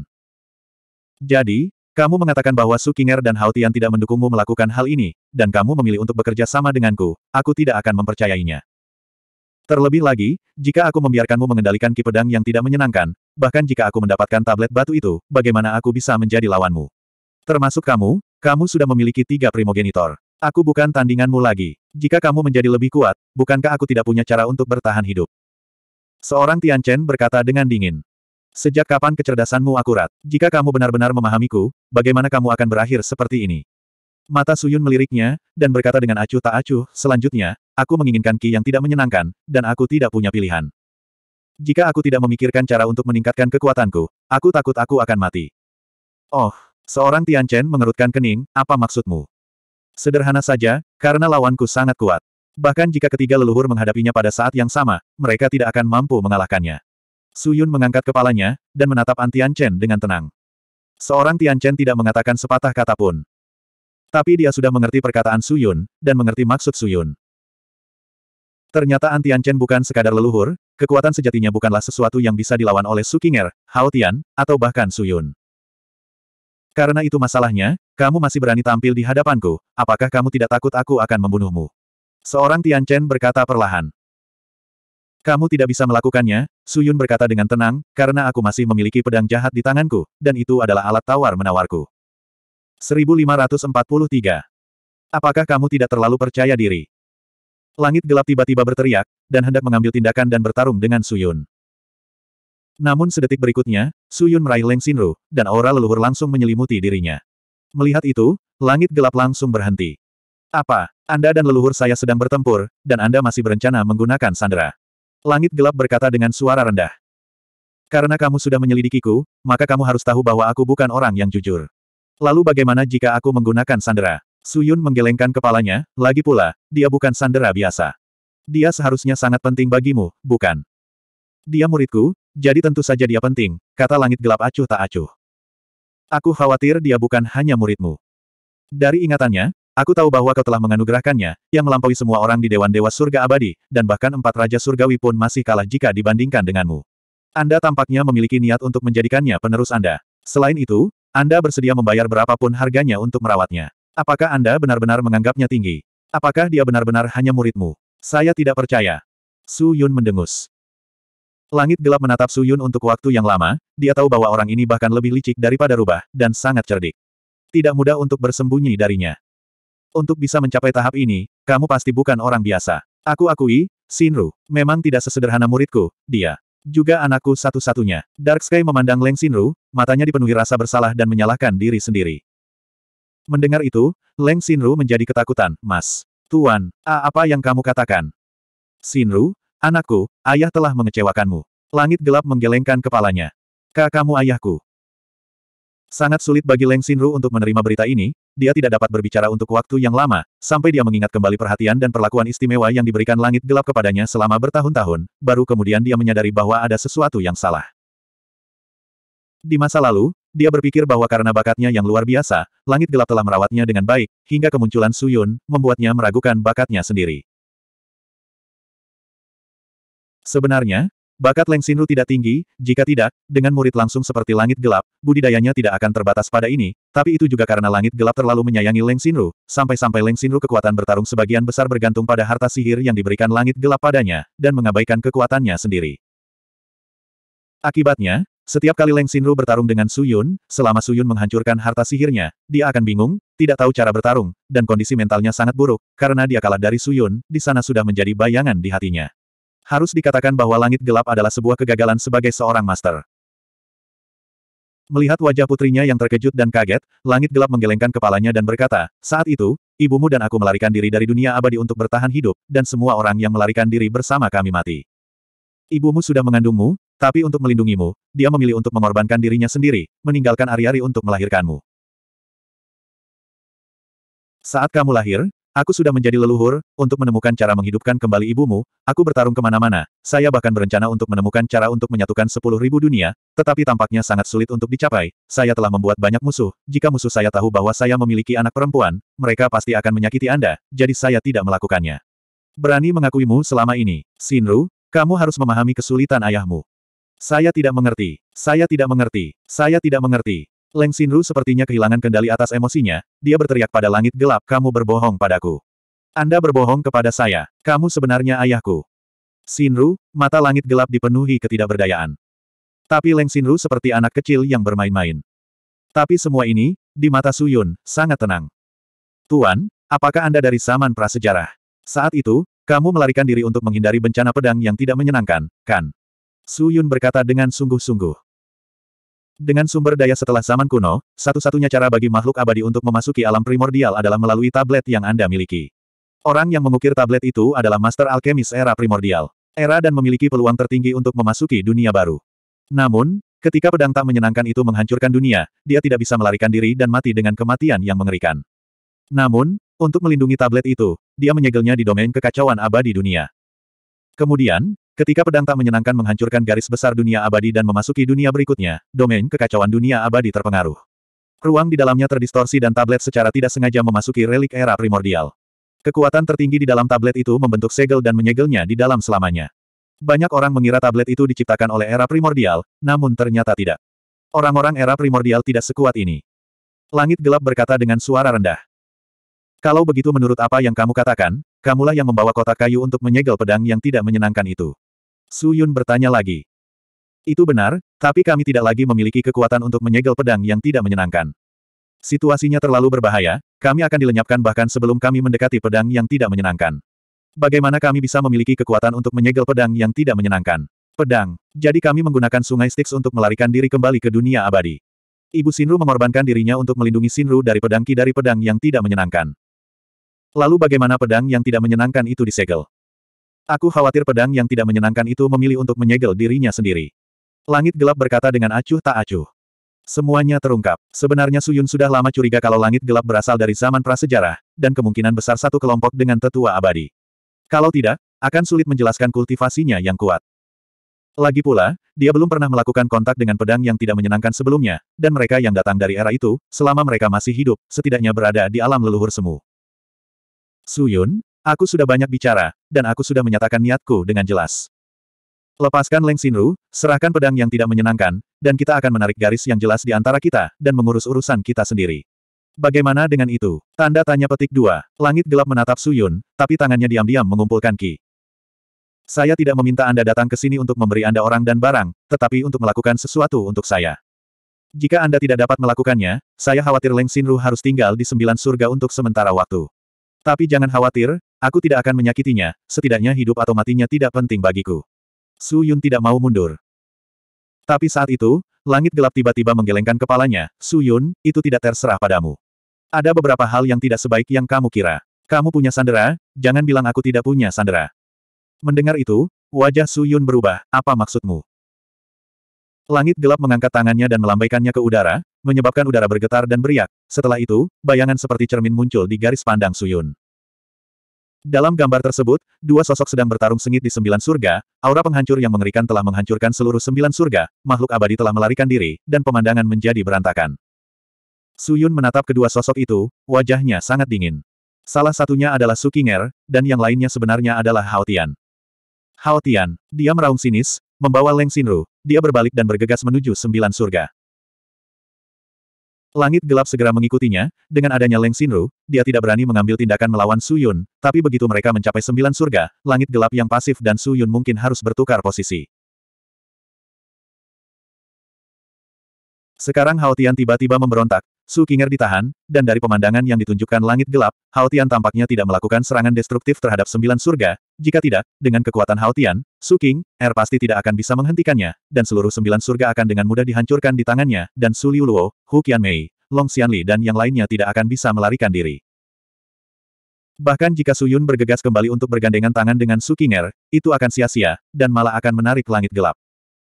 Jadi, kamu mengatakan bahwa Su Kinger dan Hao Tian tidak mendukungmu melakukan hal ini, dan kamu memilih untuk bekerja sama denganku, aku tidak akan mempercayainya. Terlebih lagi, jika aku membiarkanmu mengendalikan ki pedang yang tidak menyenangkan, bahkan jika aku mendapatkan tablet batu itu, bagaimana aku bisa menjadi lawanmu? Termasuk kamu, kamu sudah memiliki tiga primogenitor. Aku bukan tandinganmu lagi. Jika kamu menjadi lebih kuat, bukankah aku tidak punya cara untuk bertahan hidup? Seorang Tian Chen berkata dengan dingin. Sejak kapan kecerdasanmu akurat? Jika kamu benar-benar memahamiku, bagaimana kamu akan berakhir seperti ini? Mata Suyun meliriknya, dan berkata dengan acuh tak acuh, selanjutnya, aku menginginkan Ki yang tidak menyenangkan, dan aku tidak punya pilihan. Jika aku tidak memikirkan cara untuk meningkatkan kekuatanku, aku takut aku akan mati. Oh, Seorang Tian Chen mengerutkan kening, apa maksudmu? Sederhana saja, karena lawanku sangat kuat. Bahkan jika ketiga leluhur menghadapinya pada saat yang sama, mereka tidak akan mampu mengalahkannya. Su Yun mengangkat kepalanya, dan menatap Antian Chen dengan tenang. Seorang Tian Chen tidak mengatakan sepatah kata pun. Tapi dia sudah mengerti perkataan Su Yun dan mengerti maksud Su Yun. Ternyata Antian Chen bukan sekadar leluhur, kekuatan sejatinya bukanlah sesuatu yang bisa dilawan oleh Su Sukinger, Hao Tian, atau bahkan Su Yun. Karena itu masalahnya, kamu masih berani tampil di hadapanku, apakah kamu tidak takut aku akan membunuhmu? Seorang Tian Chen berkata perlahan. Kamu tidak bisa melakukannya, Su Yun berkata dengan tenang, karena aku masih memiliki pedang jahat di tanganku, dan itu adalah alat tawar menawarku. 1543. Apakah kamu tidak terlalu percaya diri? Langit gelap tiba-tiba berteriak, dan hendak mengambil tindakan dan bertarung dengan Su Yun. Namun sedetik berikutnya, Suyun meraih Leng Xinru, dan aura leluhur langsung menyelimuti dirinya. Melihat itu, langit gelap langsung berhenti. Apa? Anda dan leluhur saya sedang bertempur, dan Anda masih berencana menggunakan sandera. Langit gelap berkata dengan suara rendah. Karena kamu sudah menyelidikiku, maka kamu harus tahu bahwa aku bukan orang yang jujur. Lalu bagaimana jika aku menggunakan sandera? Suyun menggelengkan kepalanya, lagi pula, dia bukan sandera biasa. Dia seharusnya sangat penting bagimu, bukan? Dia muridku, jadi tentu saja dia penting, kata langit gelap acuh tak acuh. Aku khawatir dia bukan hanya muridmu. Dari ingatannya, aku tahu bahwa kau telah menganugerahkannya, yang melampaui semua orang di Dewan Dewa Surga Abadi, dan bahkan empat Raja Surgawi pun masih kalah jika dibandingkan denganmu. Anda tampaknya memiliki niat untuk menjadikannya penerus Anda. Selain itu, Anda bersedia membayar berapapun harganya untuk merawatnya. Apakah Anda benar-benar menganggapnya tinggi? Apakah dia benar-benar hanya muridmu? Saya tidak percaya. Su Yun mendengus. Langit gelap menatap Suyun untuk waktu yang lama, dia tahu bahwa orang ini bahkan lebih licik daripada rubah, dan sangat cerdik. Tidak mudah untuk bersembunyi darinya. Untuk bisa mencapai tahap ini, kamu pasti bukan orang biasa. Aku akui, Sinru, memang tidak sesederhana muridku, dia. Juga anakku satu-satunya. Dark Sky memandang Leng Sinru, matanya dipenuhi rasa bersalah dan menyalahkan diri sendiri. Mendengar itu, Leng Sinru menjadi ketakutan, Mas. Tuan, A apa yang kamu katakan? Sinru, Anakku, ayah telah mengecewakanmu. Langit gelap menggelengkan kepalanya. Kakakmu ayahku. Sangat sulit bagi Leng Xinru untuk menerima berita ini, dia tidak dapat berbicara untuk waktu yang lama, sampai dia mengingat kembali perhatian dan perlakuan istimewa yang diberikan langit gelap kepadanya selama bertahun-tahun, baru kemudian dia menyadari bahwa ada sesuatu yang salah. Di masa lalu, dia berpikir bahwa karena bakatnya yang luar biasa, langit gelap telah merawatnya dengan baik, hingga kemunculan Suyun, membuatnya meragukan bakatnya sendiri. Sebenarnya, bakat Leng Xinru tidak tinggi, jika tidak, dengan murid langsung seperti langit gelap, budidayanya tidak akan terbatas pada ini, tapi itu juga karena langit gelap terlalu menyayangi Leng Xinru, sampai-sampai Leng Xinru kekuatan bertarung sebagian besar bergantung pada harta sihir yang diberikan langit gelap padanya, dan mengabaikan kekuatannya sendiri. Akibatnya, setiap kali Leng Xinru bertarung dengan Suyun, selama Suyun menghancurkan harta sihirnya, dia akan bingung, tidak tahu cara bertarung, dan kondisi mentalnya sangat buruk, karena dia kalah dari Suyun, di sana sudah menjadi bayangan di hatinya. Harus dikatakan bahwa langit gelap adalah sebuah kegagalan sebagai seorang master. Melihat wajah putrinya yang terkejut dan kaget, langit gelap menggelengkan kepalanya dan berkata, saat itu, ibumu dan aku melarikan diri dari dunia abadi untuk bertahan hidup, dan semua orang yang melarikan diri bersama kami mati. Ibumu sudah mengandungmu, tapi untuk melindungimu, dia memilih untuk mengorbankan dirinya sendiri, meninggalkan ari-ari untuk melahirkanmu. Saat kamu lahir, Aku sudah menjadi leluhur, untuk menemukan cara menghidupkan kembali ibumu, aku bertarung kemana-mana, saya bahkan berencana untuk menemukan cara untuk menyatukan sepuluh ribu dunia, tetapi tampaknya sangat sulit untuk dicapai, saya telah membuat banyak musuh, jika musuh saya tahu bahwa saya memiliki anak perempuan, mereka pasti akan menyakiti Anda, jadi saya tidak melakukannya. Berani mengakuimu selama ini, Sinru, kamu harus memahami kesulitan ayahmu. Saya tidak mengerti, saya tidak mengerti, saya tidak mengerti, Leng Xinru sepertinya kehilangan kendali atas emosinya, dia berteriak pada langit gelap, kamu berbohong padaku. Anda berbohong kepada saya, kamu sebenarnya ayahku. Xinru, mata langit gelap dipenuhi ketidakberdayaan. Tapi Leng Xinru seperti anak kecil yang bermain-main. Tapi semua ini, di mata Suyun, sangat tenang. Tuan, apakah Anda dari zaman prasejarah? Saat itu, kamu melarikan diri untuk menghindari bencana pedang yang tidak menyenangkan, kan? Suyun berkata dengan sungguh-sungguh. Dengan sumber daya setelah zaman kuno, satu-satunya cara bagi makhluk abadi untuk memasuki alam primordial adalah melalui tablet yang Anda miliki. Orang yang mengukir tablet itu adalah master alkemis era primordial. Era dan memiliki peluang tertinggi untuk memasuki dunia baru. Namun, ketika pedang tak menyenangkan itu menghancurkan dunia, dia tidak bisa melarikan diri dan mati dengan kematian yang mengerikan. Namun, untuk melindungi tablet itu, dia menyegelnya di domain kekacauan abadi dunia. Kemudian, Ketika pedang tak menyenangkan menghancurkan garis besar dunia abadi dan memasuki dunia berikutnya, domain kekacauan dunia abadi terpengaruh. Ruang di dalamnya terdistorsi dan tablet secara tidak sengaja memasuki relik era primordial. Kekuatan tertinggi di dalam tablet itu membentuk segel dan menyegelnya di dalam selamanya. Banyak orang mengira tablet itu diciptakan oleh era primordial, namun ternyata tidak. Orang-orang era primordial tidak sekuat ini. Langit gelap berkata dengan suara rendah. Kalau begitu menurut apa yang kamu katakan, Kamulah yang membawa kotak kayu untuk menyegel pedang yang tidak menyenangkan itu. Su Yun bertanya lagi. Itu benar, tapi kami tidak lagi memiliki kekuatan untuk menyegel pedang yang tidak menyenangkan. Situasinya terlalu berbahaya, kami akan dilenyapkan bahkan sebelum kami mendekati pedang yang tidak menyenangkan. Bagaimana kami bisa memiliki kekuatan untuk menyegel pedang yang tidak menyenangkan? Pedang. Jadi kami menggunakan sungai Styx untuk melarikan diri kembali ke dunia abadi. Ibu Sinru mengorbankan dirinya untuk melindungi Sinru dari pedang dari pedang yang tidak menyenangkan. Lalu bagaimana pedang yang tidak menyenangkan itu disegel? Aku khawatir pedang yang tidak menyenangkan itu memilih untuk menyegel dirinya sendiri. Langit gelap berkata dengan acuh tak acuh. Semuanya terungkap. Sebenarnya Suyun sudah lama curiga kalau langit gelap berasal dari zaman prasejarah, dan kemungkinan besar satu kelompok dengan tetua abadi. Kalau tidak, akan sulit menjelaskan kultivasinya yang kuat. Lagi pula, dia belum pernah melakukan kontak dengan pedang yang tidak menyenangkan sebelumnya, dan mereka yang datang dari era itu, selama mereka masih hidup, setidaknya berada di alam leluhur semu. Suyun, aku sudah banyak bicara, dan aku sudah menyatakan niatku dengan jelas. Lepaskan Leng Xinru, serahkan pedang yang tidak menyenangkan, dan kita akan menarik garis yang jelas di antara kita, dan mengurus urusan kita sendiri. Bagaimana dengan itu? Tanda tanya petik dua. Langit gelap menatap Suyun, tapi tangannya diam-diam mengumpulkan Ki. Saya tidak meminta Anda datang ke sini untuk memberi Anda orang dan barang, tetapi untuk melakukan sesuatu untuk saya. Jika Anda tidak dapat melakukannya, saya khawatir Leng Xinru harus tinggal di sembilan surga untuk sementara waktu. Tapi jangan khawatir, aku tidak akan menyakitinya, setidaknya hidup atau matinya tidak penting bagiku. Su Yun tidak mau mundur. Tapi saat itu, langit gelap tiba-tiba menggelengkan kepalanya, Su Yun, itu tidak terserah padamu. Ada beberapa hal yang tidak sebaik yang kamu kira. Kamu punya sandera, jangan bilang aku tidak punya sandera. Mendengar itu, wajah Su Yun berubah, apa maksudmu? Langit gelap mengangkat tangannya dan melambaikannya ke udara, menyebabkan udara bergetar dan beriak. Setelah itu, bayangan seperti cermin muncul di garis pandang Suyun. Dalam gambar tersebut, dua sosok sedang bertarung sengit di sembilan surga, aura penghancur yang mengerikan telah menghancurkan seluruh sembilan surga, makhluk abadi telah melarikan diri, dan pemandangan menjadi berantakan. Suyun menatap kedua sosok itu, wajahnya sangat dingin. Salah satunya adalah Su Kinger, dan yang lainnya sebenarnya adalah Hao Tian. Hao Tian, dia meraung sinis, membawa Leng Sinru dia berbalik dan bergegas menuju sembilan surga. Langit gelap segera mengikutinya, dengan adanya Leng Xinru, dia tidak berani mengambil tindakan melawan Su Yun, tapi begitu mereka mencapai sembilan surga, langit gelap yang pasif dan Su Yun mungkin harus bertukar posisi. Sekarang Haotian tiba-tiba memberontak, Su Kinger ditahan, dan dari pemandangan yang ditunjukkan langit gelap, Haotian tampaknya tidak melakukan serangan destruktif terhadap sembilan surga, jika tidak, dengan kekuatan Haotian, Su King, Er pasti tidak akan bisa menghentikannya, dan seluruh sembilan surga akan dengan mudah dihancurkan di tangannya, dan Su Liu Luo, Hu Qianmei, Long Xianli dan yang lainnya tidak akan bisa melarikan diri. Bahkan jika Su Yun bergegas kembali untuk bergandengan tangan dengan Su Qinger, itu akan sia-sia, dan malah akan menarik langit gelap.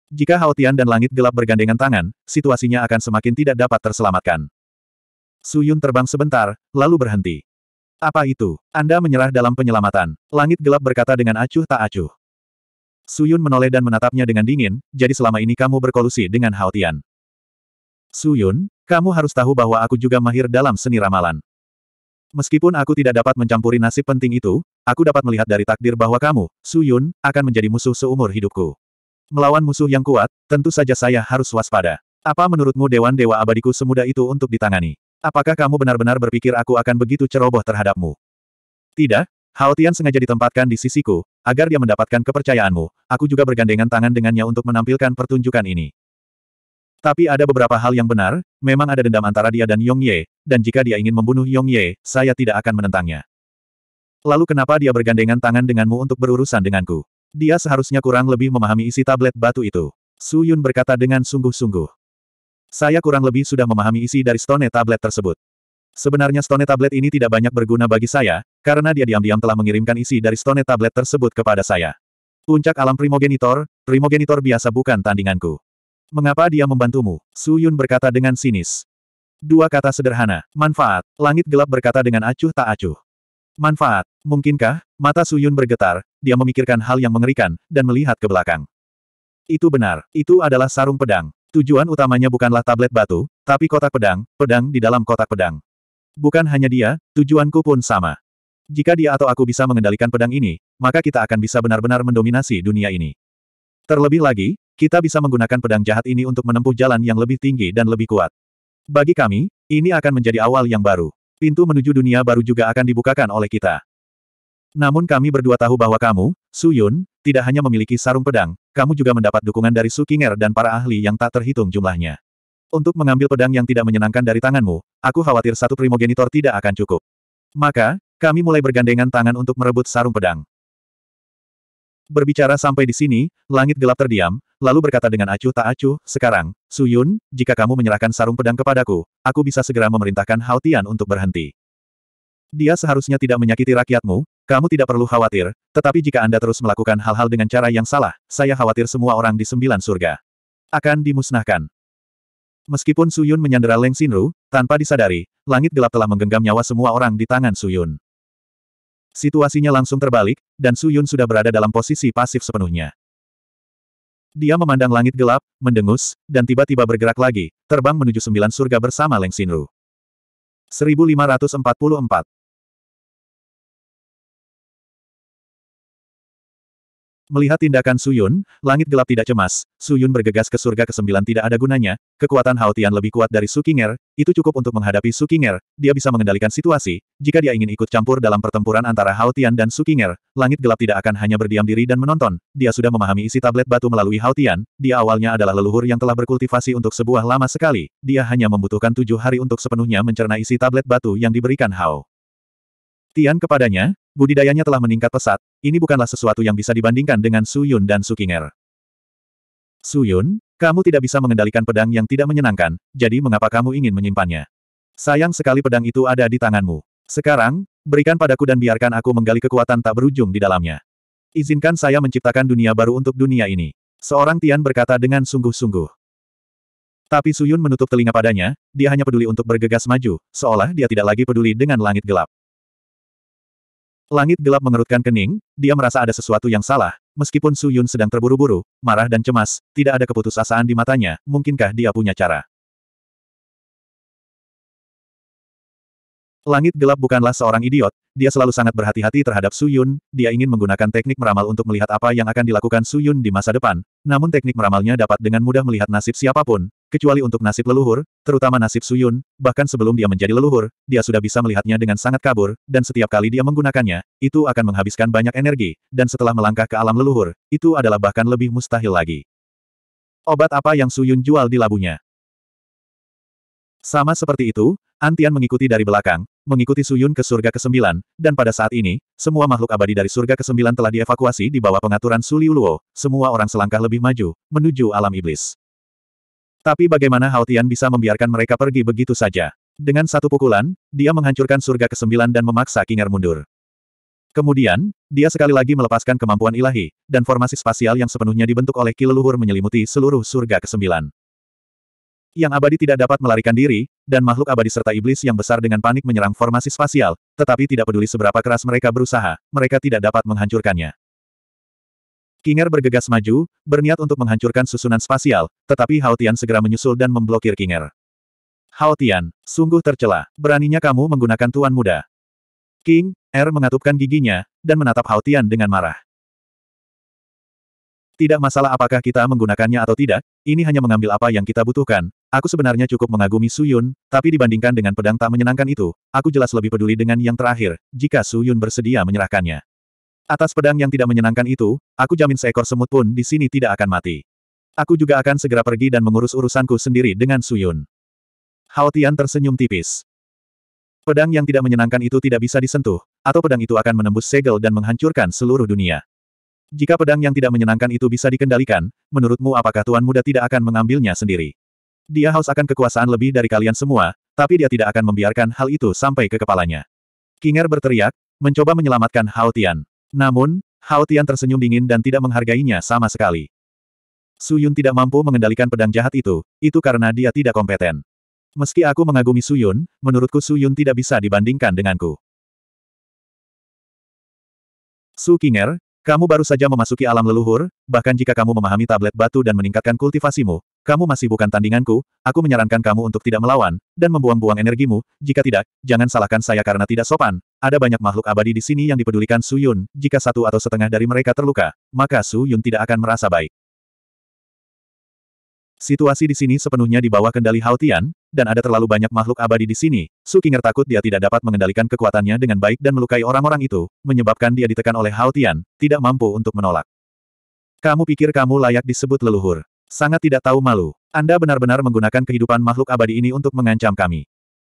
Jika Haotian dan langit gelap bergandengan tangan, situasinya akan semakin tidak dapat terselamatkan. Su Yun terbang sebentar, lalu berhenti. Apa itu? Anda menyerah dalam penyelamatan. Langit gelap berkata dengan acuh tak acuh. Su Yun menoleh dan menatapnya dengan dingin, jadi selama ini kamu berkolusi dengan Haotian. Yun, kamu harus tahu bahwa aku juga mahir dalam seni ramalan. Meskipun aku tidak dapat mencampuri nasib penting itu, aku dapat melihat dari takdir bahwa kamu, Su Yun, akan menjadi musuh seumur hidupku. Melawan musuh yang kuat, tentu saja saya harus waspada. Apa menurutmu Dewan Dewa Abadiku semudah itu untuk ditangani? Apakah kamu benar-benar berpikir aku akan begitu ceroboh terhadapmu? Tidak, Haotian sengaja ditempatkan di sisiku, agar dia mendapatkan kepercayaanmu, aku juga bergandengan tangan dengannya untuk menampilkan pertunjukan ini. Tapi ada beberapa hal yang benar, memang ada dendam antara dia dan Yong Ye, dan jika dia ingin membunuh Yong Ye, saya tidak akan menentangnya. Lalu kenapa dia bergandengan tangan denganmu untuk berurusan denganku? Dia seharusnya kurang lebih memahami isi tablet batu itu. Su Yun berkata dengan sungguh-sungguh. Saya kurang lebih sudah memahami isi dari stone tablet tersebut. Sebenarnya stone tablet ini tidak banyak berguna bagi saya, karena dia diam-diam telah mengirimkan isi dari stone tablet tersebut kepada saya. Puncak alam primogenitor, primogenitor biasa bukan tandinganku. Mengapa dia membantumu? Su Yun berkata dengan sinis. Dua kata sederhana, manfaat, langit gelap berkata dengan acuh tak acuh. Manfaat. Mungkinkah? Mata Suyun bergetar, dia memikirkan hal yang mengerikan, dan melihat ke belakang. Itu benar, itu adalah sarung pedang. Tujuan utamanya bukanlah tablet batu, tapi kotak pedang, pedang di dalam kotak pedang. Bukan hanya dia, tujuanku pun sama. Jika dia atau aku bisa mengendalikan pedang ini, maka kita akan bisa benar-benar mendominasi dunia ini. Terlebih lagi, kita bisa menggunakan pedang jahat ini untuk menempuh jalan yang lebih tinggi dan lebih kuat. Bagi kami, ini akan menjadi awal yang baru. Pintu menuju dunia baru juga akan dibukakan oleh kita. Namun kami berdua tahu bahwa kamu, Su Yun, tidak hanya memiliki sarung pedang, kamu juga mendapat dukungan dari Su Kinger dan para ahli yang tak terhitung jumlahnya. Untuk mengambil pedang yang tidak menyenangkan dari tanganmu, aku khawatir satu primogenitor tidak akan cukup. Maka, kami mulai bergandengan tangan untuk merebut sarung pedang. Berbicara sampai di sini, langit gelap terdiam, lalu berkata dengan acuh tak acuh, sekarang, Suyun, jika kamu menyerahkan sarung pedang kepadaku, aku bisa segera memerintahkan Hao Tian untuk berhenti. Dia seharusnya tidak menyakiti rakyatmu, kamu tidak perlu khawatir, tetapi jika Anda terus melakukan hal-hal dengan cara yang salah, saya khawatir semua orang di sembilan surga akan dimusnahkan. Meskipun Suyun menyandera Leng Xinru, tanpa disadari, langit gelap telah menggenggam nyawa semua orang di tangan Suyun. Situasinya langsung terbalik, dan Su Yun sudah berada dalam posisi pasif sepenuhnya. Dia memandang langit gelap, mendengus, dan tiba-tiba bergerak lagi, terbang menuju sembilan surga bersama Leng Xinru. 1544 Melihat tindakan Suyun, langit gelap tidak cemas, Suyun bergegas ke surga ke kesembilan tidak ada gunanya, kekuatan Haotian lebih kuat dari Sukinger, itu cukup untuk menghadapi Sukinger, dia bisa mengendalikan situasi, jika dia ingin ikut campur dalam pertempuran antara Haotian dan Sukinger, langit gelap tidak akan hanya berdiam diri dan menonton, dia sudah memahami isi tablet batu melalui Haotian, dia awalnya adalah leluhur yang telah berkultivasi untuk sebuah lama sekali, dia hanya membutuhkan tujuh hari untuk sepenuhnya mencerna isi tablet batu yang diberikan Hao. Tian kepadanya, budidayanya telah meningkat pesat, ini bukanlah sesuatu yang bisa dibandingkan dengan Su Yun dan Su Kinger. Su Yun, kamu tidak bisa mengendalikan pedang yang tidak menyenangkan, jadi mengapa kamu ingin menyimpannya? Sayang sekali pedang itu ada di tanganmu. Sekarang, berikan padaku dan biarkan aku menggali kekuatan tak berujung di dalamnya. Izinkan saya menciptakan dunia baru untuk dunia ini. Seorang Tian berkata dengan sungguh-sungguh. Tapi Suyun menutup telinga padanya, dia hanya peduli untuk bergegas maju, seolah dia tidak lagi peduli dengan langit gelap. Langit gelap mengerutkan kening, dia merasa ada sesuatu yang salah, meskipun Su Yun sedang terburu-buru, marah dan cemas, tidak ada keputusasaan di matanya, mungkinkah dia punya cara. Langit gelap bukanlah seorang idiot, dia selalu sangat berhati-hati terhadap Su Yun, dia ingin menggunakan teknik meramal untuk melihat apa yang akan dilakukan Su Yun di masa depan, namun teknik meramalnya dapat dengan mudah melihat nasib siapapun, kecuali untuk nasib leluhur, terutama nasib Su Yun, bahkan sebelum dia menjadi leluhur, dia sudah bisa melihatnya dengan sangat kabur, dan setiap kali dia menggunakannya, itu akan menghabiskan banyak energi, dan setelah melangkah ke alam leluhur, itu adalah bahkan lebih mustahil lagi. Obat apa yang Su Yun jual di labunya? Sama seperti itu, Antian mengikuti dari belakang, mengikuti Suyun ke surga ke-9, dan pada saat ini, semua makhluk abadi dari surga ke-9 telah dievakuasi di bawah pengaturan Suliuluo. semua orang selangkah lebih maju, menuju alam iblis. Tapi bagaimana Hao bisa membiarkan mereka pergi begitu saja? Dengan satu pukulan, dia menghancurkan surga ke-9 dan memaksa Kinger mundur. Kemudian, dia sekali lagi melepaskan kemampuan ilahi, dan formasi spasial yang sepenuhnya dibentuk oleh Kileluhur menyelimuti seluruh surga ke-9 yang abadi tidak dapat melarikan diri, dan makhluk abadi serta iblis yang besar dengan panik menyerang formasi spasial, tetapi tidak peduli seberapa keras mereka berusaha, mereka tidak dapat menghancurkannya. Kinger bergegas maju, berniat untuk menghancurkan susunan spasial, tetapi Haotian segera menyusul dan memblokir Kinger. Haotian, sungguh tercela, beraninya kamu menggunakan tuan muda. King, R er mengatupkan giginya, dan menatap Haotian dengan marah. Tidak masalah apakah kita menggunakannya atau tidak, ini hanya mengambil apa yang kita butuhkan, Aku sebenarnya cukup mengagumi Su Yun, tapi dibandingkan dengan pedang tak menyenangkan itu, aku jelas lebih peduli dengan yang terakhir, jika Su Yun bersedia menyerahkannya. Atas pedang yang tidak menyenangkan itu, aku jamin seekor semut pun di sini tidak akan mati. Aku juga akan segera pergi dan mengurus urusanku sendiri dengan Su Yun. Hao Tian tersenyum tipis. Pedang yang tidak menyenangkan itu tidak bisa disentuh, atau pedang itu akan menembus segel dan menghancurkan seluruh dunia. Jika pedang yang tidak menyenangkan itu bisa dikendalikan, menurutmu apakah Tuan Muda tidak akan mengambilnya sendiri? Dia haus akan kekuasaan lebih dari kalian semua, tapi dia tidak akan membiarkan hal itu sampai ke kepalanya. Kinger berteriak, mencoba menyelamatkan Hao Tian. Namun, Hao Tian tersenyum dingin dan tidak menghargainya sama sekali. Su Yun tidak mampu mengendalikan pedang jahat itu, itu karena dia tidak kompeten. Meski aku mengagumi Su Yun, menurutku Su Yun tidak bisa dibandingkan denganku. Su Kinger, kamu baru saja memasuki alam leluhur, bahkan jika kamu memahami tablet batu dan meningkatkan kultivasimu, kamu masih bukan tandinganku, aku menyarankan kamu untuk tidak melawan, dan membuang-buang energimu, jika tidak, jangan salahkan saya karena tidak sopan. Ada banyak makhluk abadi di sini yang dipedulikan Su Yun, jika satu atau setengah dari mereka terluka, maka Su Yun tidak akan merasa baik. Situasi di sini sepenuhnya di bawah kendali Haotian, dan ada terlalu banyak makhluk abadi di sini. Su Qinger takut dia tidak dapat mengendalikan kekuatannya dengan baik dan melukai orang-orang itu, menyebabkan dia ditekan oleh Haotian, tidak mampu untuk menolak. Kamu pikir kamu layak disebut leluhur. Sangat tidak tahu malu. Anda benar-benar menggunakan kehidupan makhluk abadi ini untuk mengancam kami.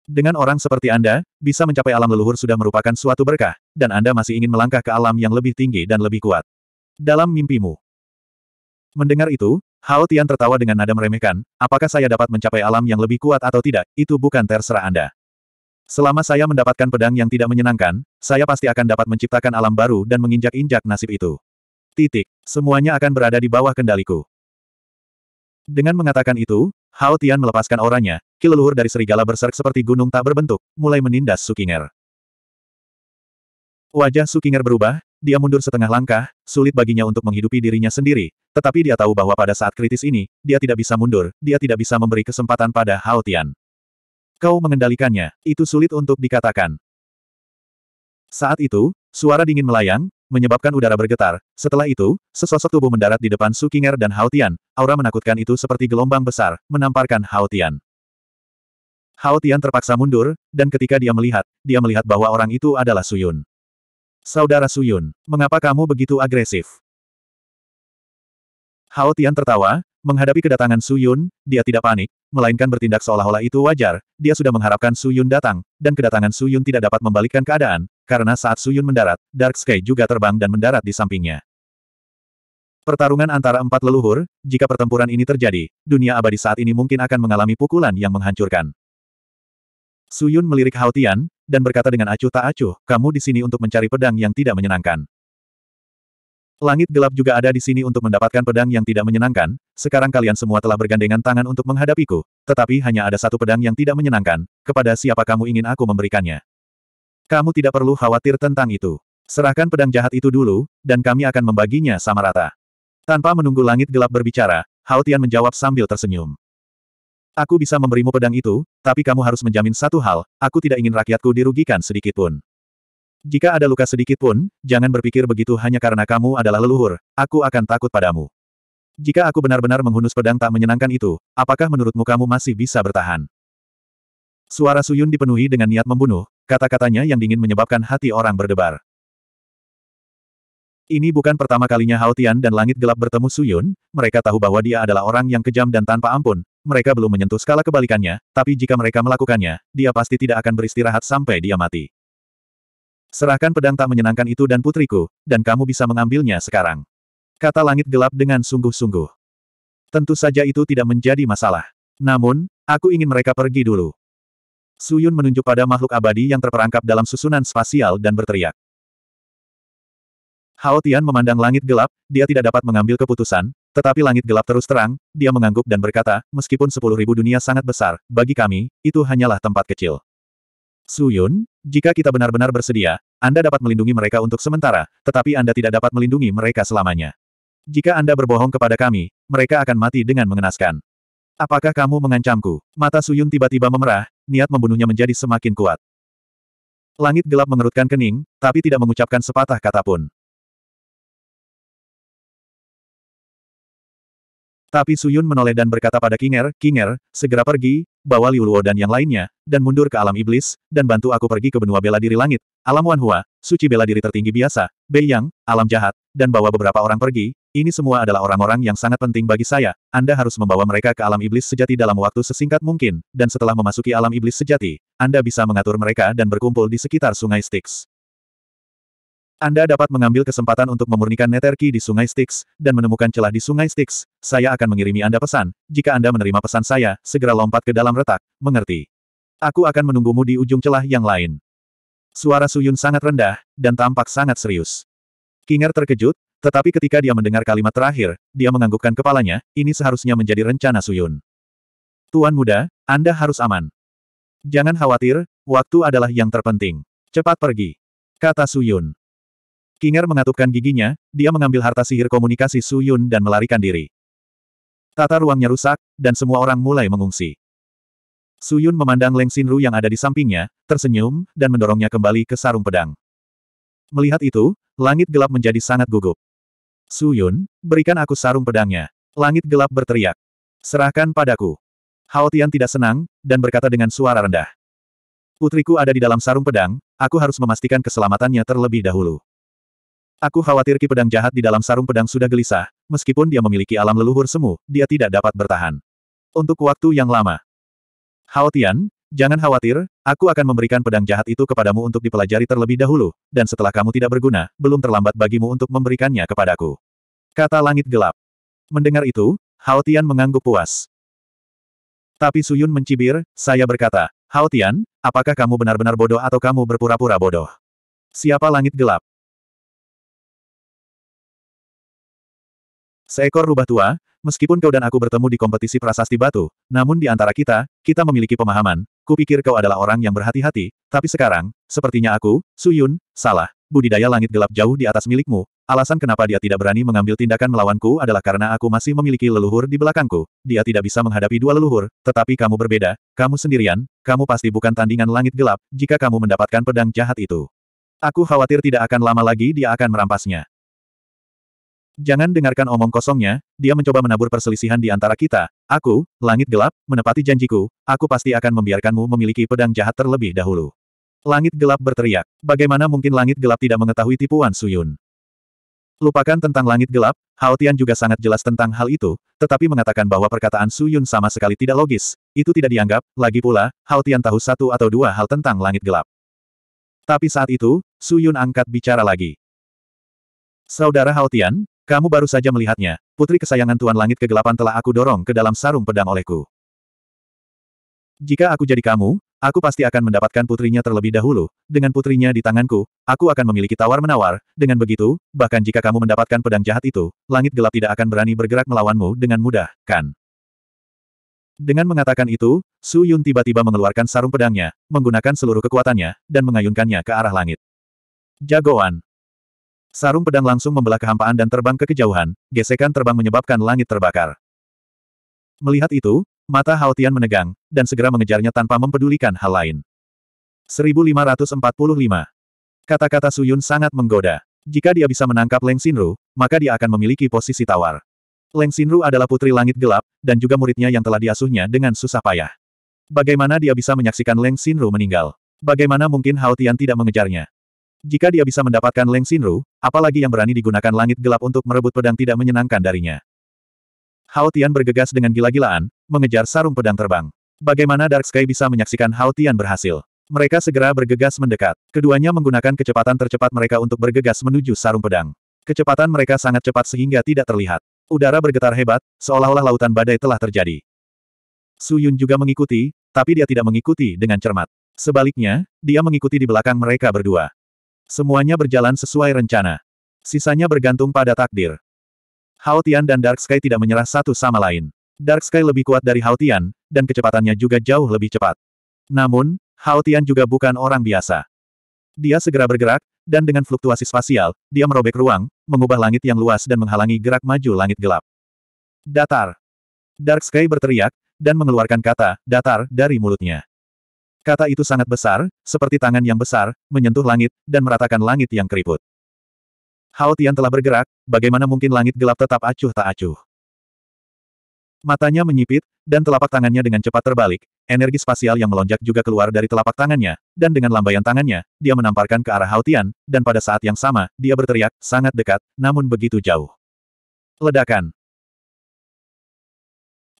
Dengan orang seperti Anda, bisa mencapai alam leluhur sudah merupakan suatu berkah, dan Anda masih ingin melangkah ke alam yang lebih tinggi dan lebih kuat. Dalam mimpimu. Mendengar itu, Hao Tian tertawa dengan nada meremehkan, apakah saya dapat mencapai alam yang lebih kuat atau tidak, itu bukan terserah Anda. Selama saya mendapatkan pedang yang tidak menyenangkan, saya pasti akan dapat menciptakan alam baru dan menginjak-injak nasib itu. Titik. Semuanya akan berada di bawah kendaliku. Dengan mengatakan itu, Hao Tian melepaskan orangnya. kileluhur dari serigala berserk seperti gunung tak berbentuk, mulai menindas Sukinger. Wajah Sukinger berubah, dia mundur setengah langkah, sulit baginya untuk menghidupi dirinya sendiri, tetapi dia tahu bahwa pada saat kritis ini, dia tidak bisa mundur, dia tidak bisa memberi kesempatan pada Hao Tian. Kau mengendalikannya, itu sulit untuk dikatakan. Saat itu, suara dingin melayang, menyebabkan udara bergetar. Setelah itu, sesosok tubuh mendarat di depan Su Qinger dan Hao Tian. Aura menakutkan itu seperti gelombang besar, menamparkan Hao Tian. Hao Tian terpaksa mundur, dan ketika dia melihat, dia melihat bahwa orang itu adalah Su Yun. Saudara Su Yun, mengapa kamu begitu agresif? Hao Tian tertawa, menghadapi kedatangan Su Yun, dia tidak panik, melainkan bertindak seolah-olah itu wajar, dia sudah mengharapkan Su Yun datang, dan kedatangan Su Yun tidak dapat membalikkan keadaan, karena saat Suyun mendarat, Dark Sky juga terbang dan mendarat di sampingnya. Pertarungan antara empat leluhur, jika pertempuran ini terjadi, dunia abadi saat ini mungkin akan mengalami pukulan yang menghancurkan. Suyun melirik Haotian, dan berkata dengan acuh tak acuh, kamu di sini untuk mencari pedang yang tidak menyenangkan. Langit gelap juga ada di sini untuk mendapatkan pedang yang tidak menyenangkan, sekarang kalian semua telah bergandengan tangan untuk menghadapiku, tetapi hanya ada satu pedang yang tidak menyenangkan, kepada siapa kamu ingin aku memberikannya. Kamu tidak perlu khawatir tentang itu. Serahkan pedang jahat itu dulu, dan kami akan membaginya sama rata. Tanpa menunggu langit gelap berbicara, Hao menjawab sambil tersenyum. Aku bisa memberimu pedang itu, tapi kamu harus menjamin satu hal, aku tidak ingin rakyatku dirugikan sedikitpun. Jika ada luka sedikitpun, jangan berpikir begitu hanya karena kamu adalah leluhur, aku akan takut padamu. Jika aku benar-benar menghunus pedang tak menyenangkan itu, apakah menurutmu kamu masih bisa bertahan? Suara Suyun dipenuhi dengan niat membunuh, Kata-katanya yang dingin menyebabkan hati orang berdebar. Ini bukan pertama kalinya Hao Tian dan Langit Gelap bertemu Suyun, mereka tahu bahwa dia adalah orang yang kejam dan tanpa ampun, mereka belum menyentuh skala kebalikannya, tapi jika mereka melakukannya, dia pasti tidak akan beristirahat sampai dia mati. Serahkan pedang tak menyenangkan itu dan putriku, dan kamu bisa mengambilnya sekarang. Kata Langit Gelap dengan sungguh-sungguh. Tentu saja itu tidak menjadi masalah. Namun, aku ingin mereka pergi dulu. Suyun menunjuk pada makhluk abadi yang terperangkap dalam susunan spasial dan berteriak. Hao Tian memandang langit gelap, dia tidak dapat mengambil keputusan, tetapi langit gelap terus terang, dia mengangguk dan berkata, meskipun sepuluh ribu dunia sangat besar, bagi kami, itu hanyalah tempat kecil. Suyun, jika kita benar-benar bersedia, Anda dapat melindungi mereka untuk sementara, tetapi Anda tidak dapat melindungi mereka selamanya. Jika Anda berbohong kepada kami, mereka akan mati dengan mengenaskan. Apakah kamu mengancamku? Mata Suyun tiba-tiba memerah, niat membunuhnya menjadi semakin kuat. Langit gelap mengerutkan kening, tapi tidak mengucapkan sepatah kata pun. Tapi Suyun menoleh dan berkata pada Kinger, Kinger, segera pergi, bawa Liuluo dan yang lainnya, dan mundur ke alam iblis, dan bantu aku pergi ke benua bela diri langit, alam Wanhua, suci bela diri tertinggi biasa, Bei Yang, alam jahat, dan bawa beberapa orang pergi, ini semua adalah orang-orang yang sangat penting bagi saya, Anda harus membawa mereka ke alam iblis sejati dalam waktu sesingkat mungkin, dan setelah memasuki alam iblis sejati, Anda bisa mengatur mereka dan berkumpul di sekitar sungai Styx. Anda dapat mengambil kesempatan untuk memurnikan neterki di Sungai Styx, dan menemukan celah di Sungai Styx, saya akan mengirimi Anda pesan. Jika Anda menerima pesan saya, segera lompat ke dalam retak, mengerti. Aku akan menunggumu di ujung celah yang lain. Suara Suyun sangat rendah, dan tampak sangat serius. Kinger terkejut, tetapi ketika dia mendengar kalimat terakhir, dia menganggukkan kepalanya, ini seharusnya menjadi rencana Suyun. Tuan muda, Anda harus aman. Jangan khawatir, waktu adalah yang terpenting. Cepat pergi. Kata Suyun. Kinger mengatupkan giginya, dia mengambil harta sihir komunikasi Su Yun dan melarikan diri. Tata ruangnya rusak, dan semua orang mulai mengungsi. Su Yun memandang Leng Xinru yang ada di sampingnya, tersenyum, dan mendorongnya kembali ke sarung pedang. Melihat itu, langit gelap menjadi sangat gugup. Su Yun, berikan aku sarung pedangnya. Langit gelap berteriak. Serahkan padaku. Hao Tian tidak senang, dan berkata dengan suara rendah. Putriku ada di dalam sarung pedang, aku harus memastikan keselamatannya terlebih dahulu. Aku khawatir ki pedang jahat di dalam sarung pedang sudah gelisah, meskipun dia memiliki alam leluhur semu, dia tidak dapat bertahan. Untuk waktu yang lama. Hao Tian, jangan khawatir, aku akan memberikan pedang jahat itu kepadamu untuk dipelajari terlebih dahulu, dan setelah kamu tidak berguna, belum terlambat bagimu untuk memberikannya kepadaku. Kata langit gelap. Mendengar itu, Hao Tian mengangguk puas. Tapi Suyun mencibir, saya berkata, Hao Tian, apakah kamu benar-benar bodoh atau kamu berpura-pura bodoh? Siapa langit gelap? Seekor rubah tua, meskipun kau dan aku bertemu di kompetisi prasasti batu, namun di antara kita, kita memiliki pemahaman, kupikir kau adalah orang yang berhati-hati, tapi sekarang, sepertinya aku, Suyun, salah, budidaya langit gelap jauh di atas milikmu, alasan kenapa dia tidak berani mengambil tindakan melawanku adalah karena aku masih memiliki leluhur di belakangku, dia tidak bisa menghadapi dua leluhur, tetapi kamu berbeda, kamu sendirian, kamu pasti bukan tandingan langit gelap, jika kamu mendapatkan pedang jahat itu. Aku khawatir tidak akan lama lagi dia akan merampasnya. Jangan dengarkan omong kosongnya, dia mencoba menabur perselisihan di antara kita. Aku, langit gelap, menepati janjiku, aku pasti akan membiarkanmu memiliki pedang jahat terlebih dahulu. Langit gelap berteriak. Bagaimana mungkin langit gelap tidak mengetahui tipuan Suyun? Lupakan tentang langit gelap, Hao Tian juga sangat jelas tentang hal itu, tetapi mengatakan bahwa perkataan Suyun sama sekali tidak logis. Itu tidak dianggap, lagi pula, Hao Tian tahu satu atau dua hal tentang langit gelap. Tapi saat itu, Suyun angkat bicara lagi. Saudara Hao Tian, kamu baru saja melihatnya, putri kesayangan Tuan Langit Kegelapan telah aku dorong ke dalam sarung pedang olehku. Jika aku jadi kamu, aku pasti akan mendapatkan putrinya terlebih dahulu, dengan putrinya di tanganku, aku akan memiliki tawar-menawar, dengan begitu, bahkan jika kamu mendapatkan pedang jahat itu, langit gelap tidak akan berani bergerak melawanmu dengan mudah, kan? Dengan mengatakan itu, Su Yun tiba-tiba mengeluarkan sarung pedangnya, menggunakan seluruh kekuatannya, dan mengayunkannya ke arah langit. Jagoan! Sarung pedang langsung membelah kehampaan dan terbang ke kejauhan, gesekan terbang menyebabkan langit terbakar. Melihat itu, mata Haotian menegang, dan segera mengejarnya tanpa mempedulikan hal lain. 1545 Kata-kata Suyun sangat menggoda. Jika dia bisa menangkap Leng Xinru, maka dia akan memiliki posisi tawar. Leng Xinru adalah putri langit gelap, dan juga muridnya yang telah diasuhnya dengan susah payah. Bagaimana dia bisa menyaksikan Leng Xinru meninggal? Bagaimana mungkin Haotian tidak mengejarnya? Jika dia bisa mendapatkan Leng Xinru, apalagi yang berani digunakan langit gelap untuk merebut pedang tidak menyenangkan darinya. Hao Tian bergegas dengan gila-gilaan, mengejar sarung pedang terbang. Bagaimana Dark Sky bisa menyaksikan Hao Tian berhasil? Mereka segera bergegas mendekat. Keduanya menggunakan kecepatan tercepat mereka untuk bergegas menuju sarung pedang. Kecepatan mereka sangat cepat sehingga tidak terlihat. Udara bergetar hebat, seolah-olah lautan badai telah terjadi. Su Yun juga mengikuti, tapi dia tidak mengikuti dengan cermat. Sebaliknya, dia mengikuti di belakang mereka berdua. Semuanya berjalan sesuai rencana. Sisanya bergantung pada takdir. Hao Tian dan Dark Sky tidak menyerah satu sama lain. Dark Sky lebih kuat dari Hao Tian, dan kecepatannya juga jauh lebih cepat. Namun, Hao Tian juga bukan orang biasa. Dia segera bergerak, dan dengan fluktuasi spasial, dia merobek ruang, mengubah langit yang luas dan menghalangi gerak maju langit gelap. Datar. Dark Sky berteriak, dan mengeluarkan kata, datar, dari mulutnya. Kata itu sangat besar, seperti tangan yang besar, menyentuh langit, dan meratakan langit yang keriput. Hao Tian telah bergerak, bagaimana mungkin langit gelap tetap acuh tak acuh. Matanya menyipit, dan telapak tangannya dengan cepat terbalik, energi spasial yang melonjak juga keluar dari telapak tangannya, dan dengan lambaian tangannya, dia menamparkan ke arah Hao Tian, dan pada saat yang sama, dia berteriak, sangat dekat, namun begitu jauh. Ledakan.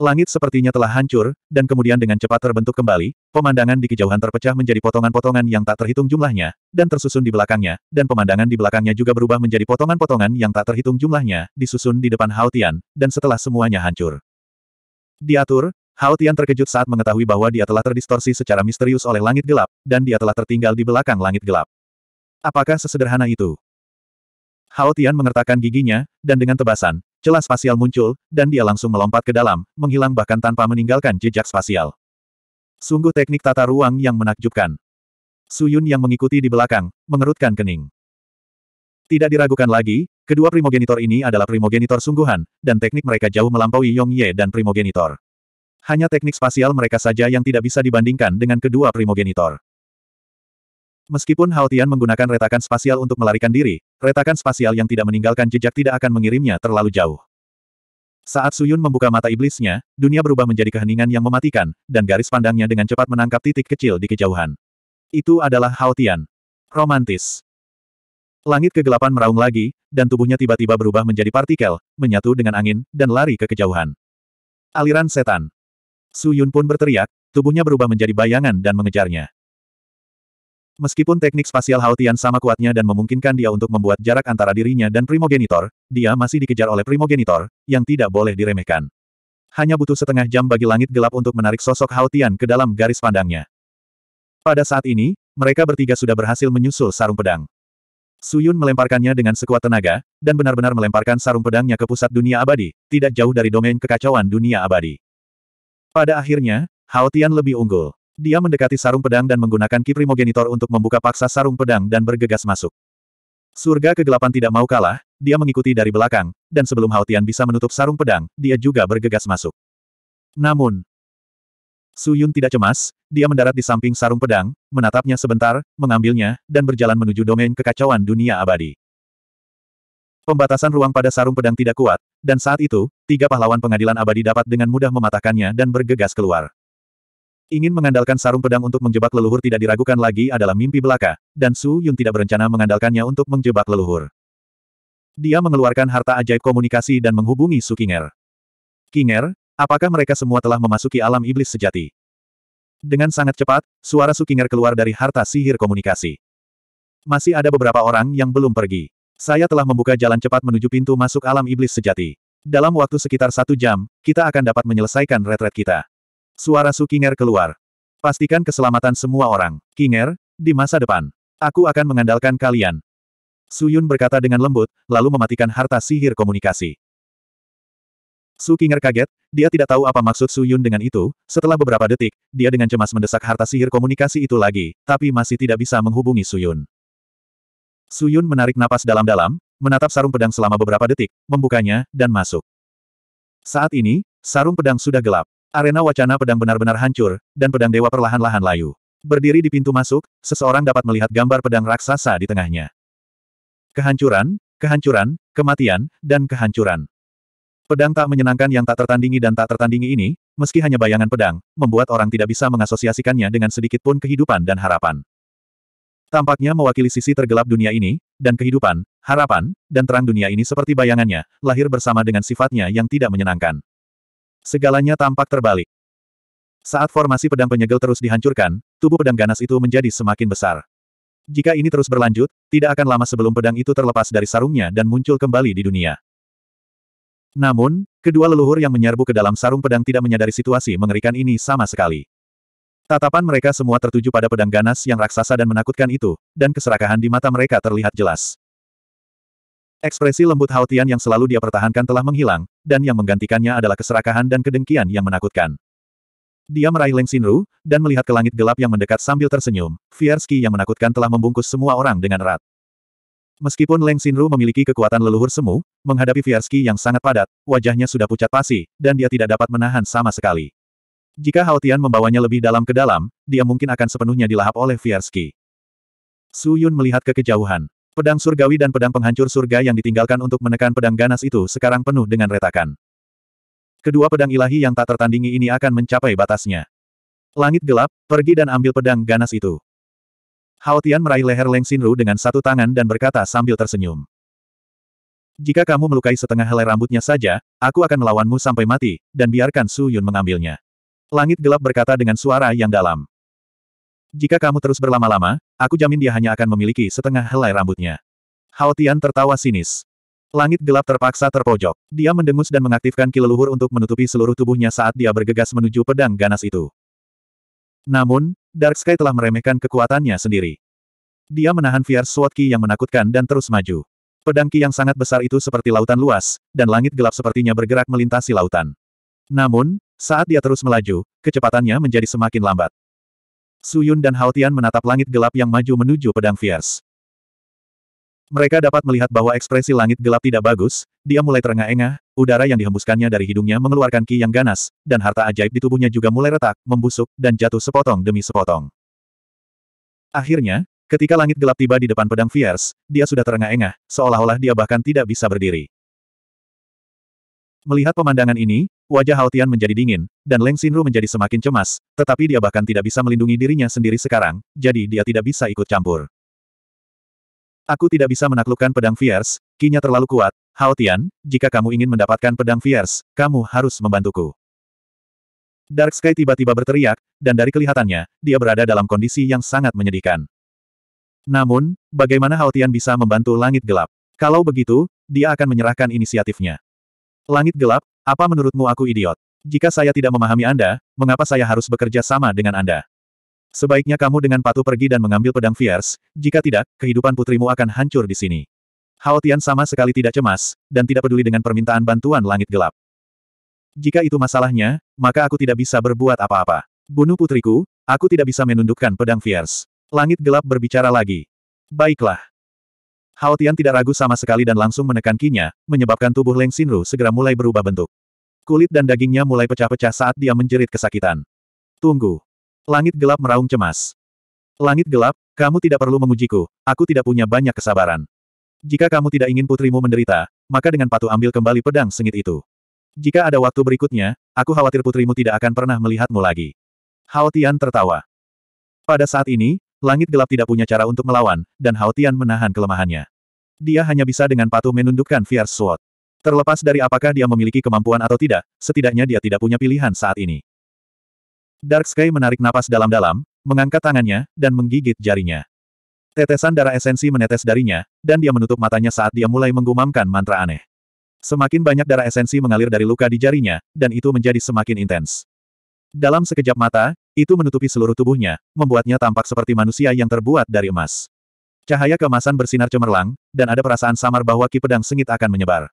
Langit sepertinya telah hancur, dan kemudian dengan cepat terbentuk kembali, pemandangan di kejauhan terpecah menjadi potongan-potongan yang tak terhitung jumlahnya, dan tersusun di belakangnya, dan pemandangan di belakangnya juga berubah menjadi potongan-potongan yang tak terhitung jumlahnya, disusun di depan Haotian, dan setelah semuanya hancur. Diatur, Haotian terkejut saat mengetahui bahwa dia telah terdistorsi secara misterius oleh langit gelap, dan dia telah tertinggal di belakang langit gelap. Apakah sesederhana itu? Haotian mengertakkan giginya, dan dengan tebasan, Celah spasial muncul, dan dia langsung melompat ke dalam, menghilang bahkan tanpa meninggalkan jejak spasial. Sungguh teknik tata ruang yang menakjubkan. Su Yun yang mengikuti di belakang, mengerutkan kening. Tidak diragukan lagi, kedua primogenitor ini adalah primogenitor sungguhan, dan teknik mereka jauh melampaui Yong Ye dan primogenitor. Hanya teknik spasial mereka saja yang tidak bisa dibandingkan dengan kedua primogenitor. Meskipun Haotian menggunakan retakan spasial untuk melarikan diri, retakan spasial yang tidak meninggalkan jejak tidak akan mengirimnya terlalu jauh. Saat Suyun membuka mata iblisnya, dunia berubah menjadi keheningan yang mematikan, dan garis pandangnya dengan cepat menangkap titik kecil di kejauhan. Itu adalah Haotian. Romantis. Langit kegelapan meraung lagi, dan tubuhnya tiba-tiba berubah menjadi partikel, menyatu dengan angin, dan lari ke kejauhan. Aliran setan. Suyun pun berteriak, tubuhnya berubah menjadi bayangan dan mengejarnya. Meskipun teknik spasial Haotian sama kuatnya dan memungkinkan dia untuk membuat jarak antara dirinya dan primogenitor, dia masih dikejar oleh primogenitor, yang tidak boleh diremehkan. Hanya butuh setengah jam bagi langit gelap untuk menarik sosok Haotian ke dalam garis pandangnya. Pada saat ini, mereka bertiga sudah berhasil menyusul sarung pedang. Suyun melemparkannya dengan sekuat tenaga, dan benar-benar melemparkan sarung pedangnya ke pusat dunia abadi, tidak jauh dari domain kekacauan dunia abadi. Pada akhirnya, Haotian lebih unggul. Dia mendekati sarung pedang dan menggunakan Kiprimogenitor untuk membuka paksa sarung pedang dan bergegas masuk. Surga kegelapan tidak mau kalah, dia mengikuti dari belakang, dan sebelum Haotian bisa menutup sarung pedang, dia juga bergegas masuk. Namun, Su Yun tidak cemas, dia mendarat di samping sarung pedang, menatapnya sebentar, mengambilnya, dan berjalan menuju domain kekacauan dunia abadi. Pembatasan ruang pada sarung pedang tidak kuat, dan saat itu, tiga pahlawan pengadilan abadi dapat dengan mudah mematahkannya dan bergegas keluar. Ingin mengandalkan sarung pedang untuk menjebak leluhur tidak diragukan lagi adalah mimpi belaka, dan Su Yun tidak berencana mengandalkannya untuk menjebak leluhur. Dia mengeluarkan harta ajaib komunikasi dan menghubungi Su Kinger. Kinger, apakah mereka semua telah memasuki alam iblis sejati? Dengan sangat cepat, suara Su Kinger keluar dari harta sihir komunikasi. Masih ada beberapa orang yang belum pergi. Saya telah membuka jalan cepat menuju pintu masuk alam iblis sejati. Dalam waktu sekitar satu jam, kita akan dapat menyelesaikan retret kita. Suara Su Kinger keluar. Pastikan keselamatan semua orang, Kinger, di masa depan. Aku akan mengandalkan kalian. Su Yun berkata dengan lembut, lalu mematikan harta sihir komunikasi. Su Kinger kaget, dia tidak tahu apa maksud Su Yun dengan itu, setelah beberapa detik, dia dengan cemas mendesak harta sihir komunikasi itu lagi, tapi masih tidak bisa menghubungi Su Yun. Su Yun menarik napas dalam-dalam, menatap sarung pedang selama beberapa detik, membukanya, dan masuk. Saat ini, sarung pedang sudah gelap. Arena wacana pedang benar-benar hancur, dan pedang dewa perlahan-lahan layu. Berdiri di pintu masuk, seseorang dapat melihat gambar pedang raksasa di tengahnya. Kehancuran, kehancuran, kematian, dan kehancuran. Pedang tak menyenangkan yang tak tertandingi dan tak tertandingi ini, meski hanya bayangan pedang, membuat orang tidak bisa mengasosiasikannya dengan sedikit pun kehidupan dan harapan. Tampaknya mewakili sisi tergelap dunia ini, dan kehidupan, harapan, dan terang dunia ini seperti bayangannya, lahir bersama dengan sifatnya yang tidak menyenangkan. Segalanya tampak terbalik. Saat formasi pedang penyegel terus dihancurkan, tubuh pedang ganas itu menjadi semakin besar. Jika ini terus berlanjut, tidak akan lama sebelum pedang itu terlepas dari sarungnya dan muncul kembali di dunia. Namun, kedua leluhur yang menyerbu ke dalam sarung pedang tidak menyadari situasi mengerikan ini sama sekali. Tatapan mereka semua tertuju pada pedang ganas yang raksasa dan menakutkan itu, dan keserakahan di mata mereka terlihat jelas. Ekspresi lembut Haotian yang selalu dia pertahankan telah menghilang, dan yang menggantikannya adalah keserakahan dan kedengkian yang menakutkan. Dia meraih Leng Xinru, dan melihat ke langit gelap yang mendekat sambil tersenyum, Fierski yang menakutkan telah membungkus semua orang dengan erat. Meskipun Leng Xinru memiliki kekuatan leluhur semu, menghadapi Fierski yang sangat padat, wajahnya sudah pucat pasi, dan dia tidak dapat menahan sama sekali. Jika Haotian membawanya lebih dalam ke dalam, dia mungkin akan sepenuhnya dilahap oleh Fierski. Su Yun melihat ke kejauhan. Pedang surgawi dan pedang penghancur surga yang ditinggalkan untuk menekan pedang ganas itu sekarang penuh dengan retakan. Kedua pedang ilahi yang tak tertandingi ini akan mencapai batasnya. Langit gelap, pergi dan ambil pedang ganas itu. Hao Tian meraih leher Leng Xinru dengan satu tangan dan berkata sambil tersenyum. Jika kamu melukai setengah helai rambutnya saja, aku akan melawanmu sampai mati, dan biarkan Su Yun mengambilnya. Langit gelap berkata dengan suara yang dalam. Jika kamu terus berlama-lama, Aku jamin dia hanya akan memiliki setengah helai rambutnya. Hao Tian tertawa sinis. Langit gelap terpaksa terpojok. Dia mendengus dan mengaktifkan kileluhur untuk menutupi seluruh tubuhnya saat dia bergegas menuju pedang ganas itu. Namun, Dark Sky telah meremehkan kekuatannya sendiri. Dia menahan Fierce Sword Ki yang menakutkan dan terus maju. Pedang Ki yang sangat besar itu seperti lautan luas, dan langit gelap sepertinya bergerak melintasi lautan. Namun, saat dia terus melaju, kecepatannya menjadi semakin lambat. Su Yun dan Tian menatap langit gelap yang maju menuju pedang Fierce. Mereka dapat melihat bahwa ekspresi langit gelap tidak bagus, dia mulai terengah-engah, udara yang dihembuskannya dari hidungnya mengeluarkan ki yang ganas, dan harta ajaib di tubuhnya juga mulai retak, membusuk, dan jatuh sepotong demi sepotong. Akhirnya, ketika langit gelap tiba di depan pedang Fierce, dia sudah terengah-engah, seolah-olah dia bahkan tidak bisa berdiri. Melihat pemandangan ini, wajah Haotian menjadi dingin, dan Leng Xinru menjadi semakin cemas, tetapi dia bahkan tidak bisa melindungi dirinya sendiri sekarang, jadi dia tidak bisa ikut campur. Aku tidak bisa menaklukkan pedang Fierce, kinya terlalu kuat, Haotian, jika kamu ingin mendapatkan pedang Fierce, kamu harus membantuku. Dark Sky tiba-tiba berteriak, dan dari kelihatannya, dia berada dalam kondisi yang sangat menyedihkan. Namun, bagaimana Haotian bisa membantu langit gelap? Kalau begitu, dia akan menyerahkan inisiatifnya. Langit gelap, apa menurutmu aku idiot? Jika saya tidak memahami Anda, mengapa saya harus bekerja sama dengan Anda? Sebaiknya kamu dengan patuh pergi dan mengambil pedang Fierce, jika tidak, kehidupan putrimu akan hancur di sini. Hao Tian sama sekali tidak cemas, dan tidak peduli dengan permintaan bantuan langit gelap. Jika itu masalahnya, maka aku tidak bisa berbuat apa-apa. Bunuh putriku, aku tidak bisa menundukkan pedang Fierce. Langit gelap berbicara lagi. Baiklah. Hao Tian tidak ragu sama sekali dan langsung menekan kinya, menyebabkan tubuh Leng Xinru segera mulai berubah bentuk. Kulit dan dagingnya mulai pecah-pecah saat dia menjerit kesakitan. Tunggu. Langit gelap meraung cemas. Langit gelap, kamu tidak perlu mengujiku, aku tidak punya banyak kesabaran. Jika kamu tidak ingin putrimu menderita, maka dengan patuh ambil kembali pedang sengit itu. Jika ada waktu berikutnya, aku khawatir putrimu tidak akan pernah melihatmu lagi. Hao Tian tertawa. Pada saat ini, Langit gelap tidak punya cara untuk melawan, dan Hao Tian menahan kelemahannya. Dia hanya bisa dengan patuh menundukkan Fierce Sword. Terlepas dari apakah dia memiliki kemampuan atau tidak, setidaknya dia tidak punya pilihan saat ini. Dark Sky menarik napas dalam-dalam, mengangkat tangannya, dan menggigit jarinya. Tetesan darah esensi menetes darinya, dan dia menutup matanya saat dia mulai menggumamkan mantra aneh. Semakin banyak darah esensi mengalir dari luka di jarinya, dan itu menjadi semakin intens. Dalam sekejap mata, itu menutupi seluruh tubuhnya, membuatnya tampak seperti manusia yang terbuat dari emas. Cahaya kemasan bersinar cemerlang, dan ada perasaan samar bahwa ki pedang sengit akan menyebar.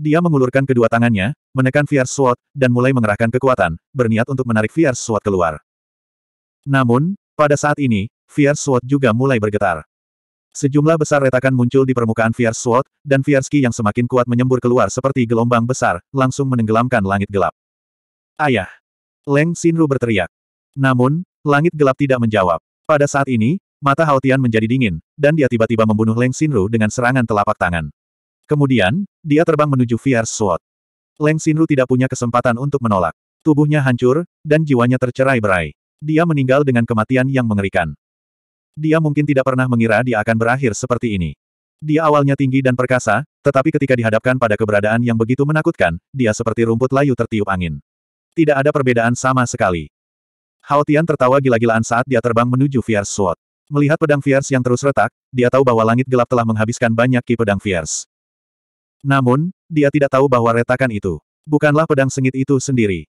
Dia mengulurkan kedua tangannya, menekan Fierce Sword, dan mulai mengerahkan kekuatan, berniat untuk menarik Fierce Sword keluar. Namun, pada saat ini, Fierce Sword juga mulai bergetar. Sejumlah besar retakan muncul di permukaan Fierce Sword, dan Fierce Ki yang semakin kuat menyembur keluar seperti gelombang besar, langsung menenggelamkan langit gelap. Ayah! Leng Xinru berteriak. Namun, langit gelap tidak menjawab. Pada saat ini, mata Haotian menjadi dingin, dan dia tiba-tiba membunuh Leng Xinru dengan serangan telapak tangan. Kemudian, dia terbang menuju Fierce Sword. Leng Xinru tidak punya kesempatan untuk menolak. Tubuhnya hancur, dan jiwanya tercerai-berai. Dia meninggal dengan kematian yang mengerikan. Dia mungkin tidak pernah mengira dia akan berakhir seperti ini. Dia awalnya tinggi dan perkasa, tetapi ketika dihadapkan pada keberadaan yang begitu menakutkan, dia seperti rumput layu tertiup angin. Tidak ada perbedaan sama sekali. Hao Tian tertawa gila-gilaan saat dia terbang menuju Fierce Sword. Melihat pedang Fierce yang terus retak, dia tahu bahwa langit gelap telah menghabiskan banyak ki pedang Fierce. Namun, dia tidak tahu bahwa retakan itu bukanlah pedang sengit itu sendiri.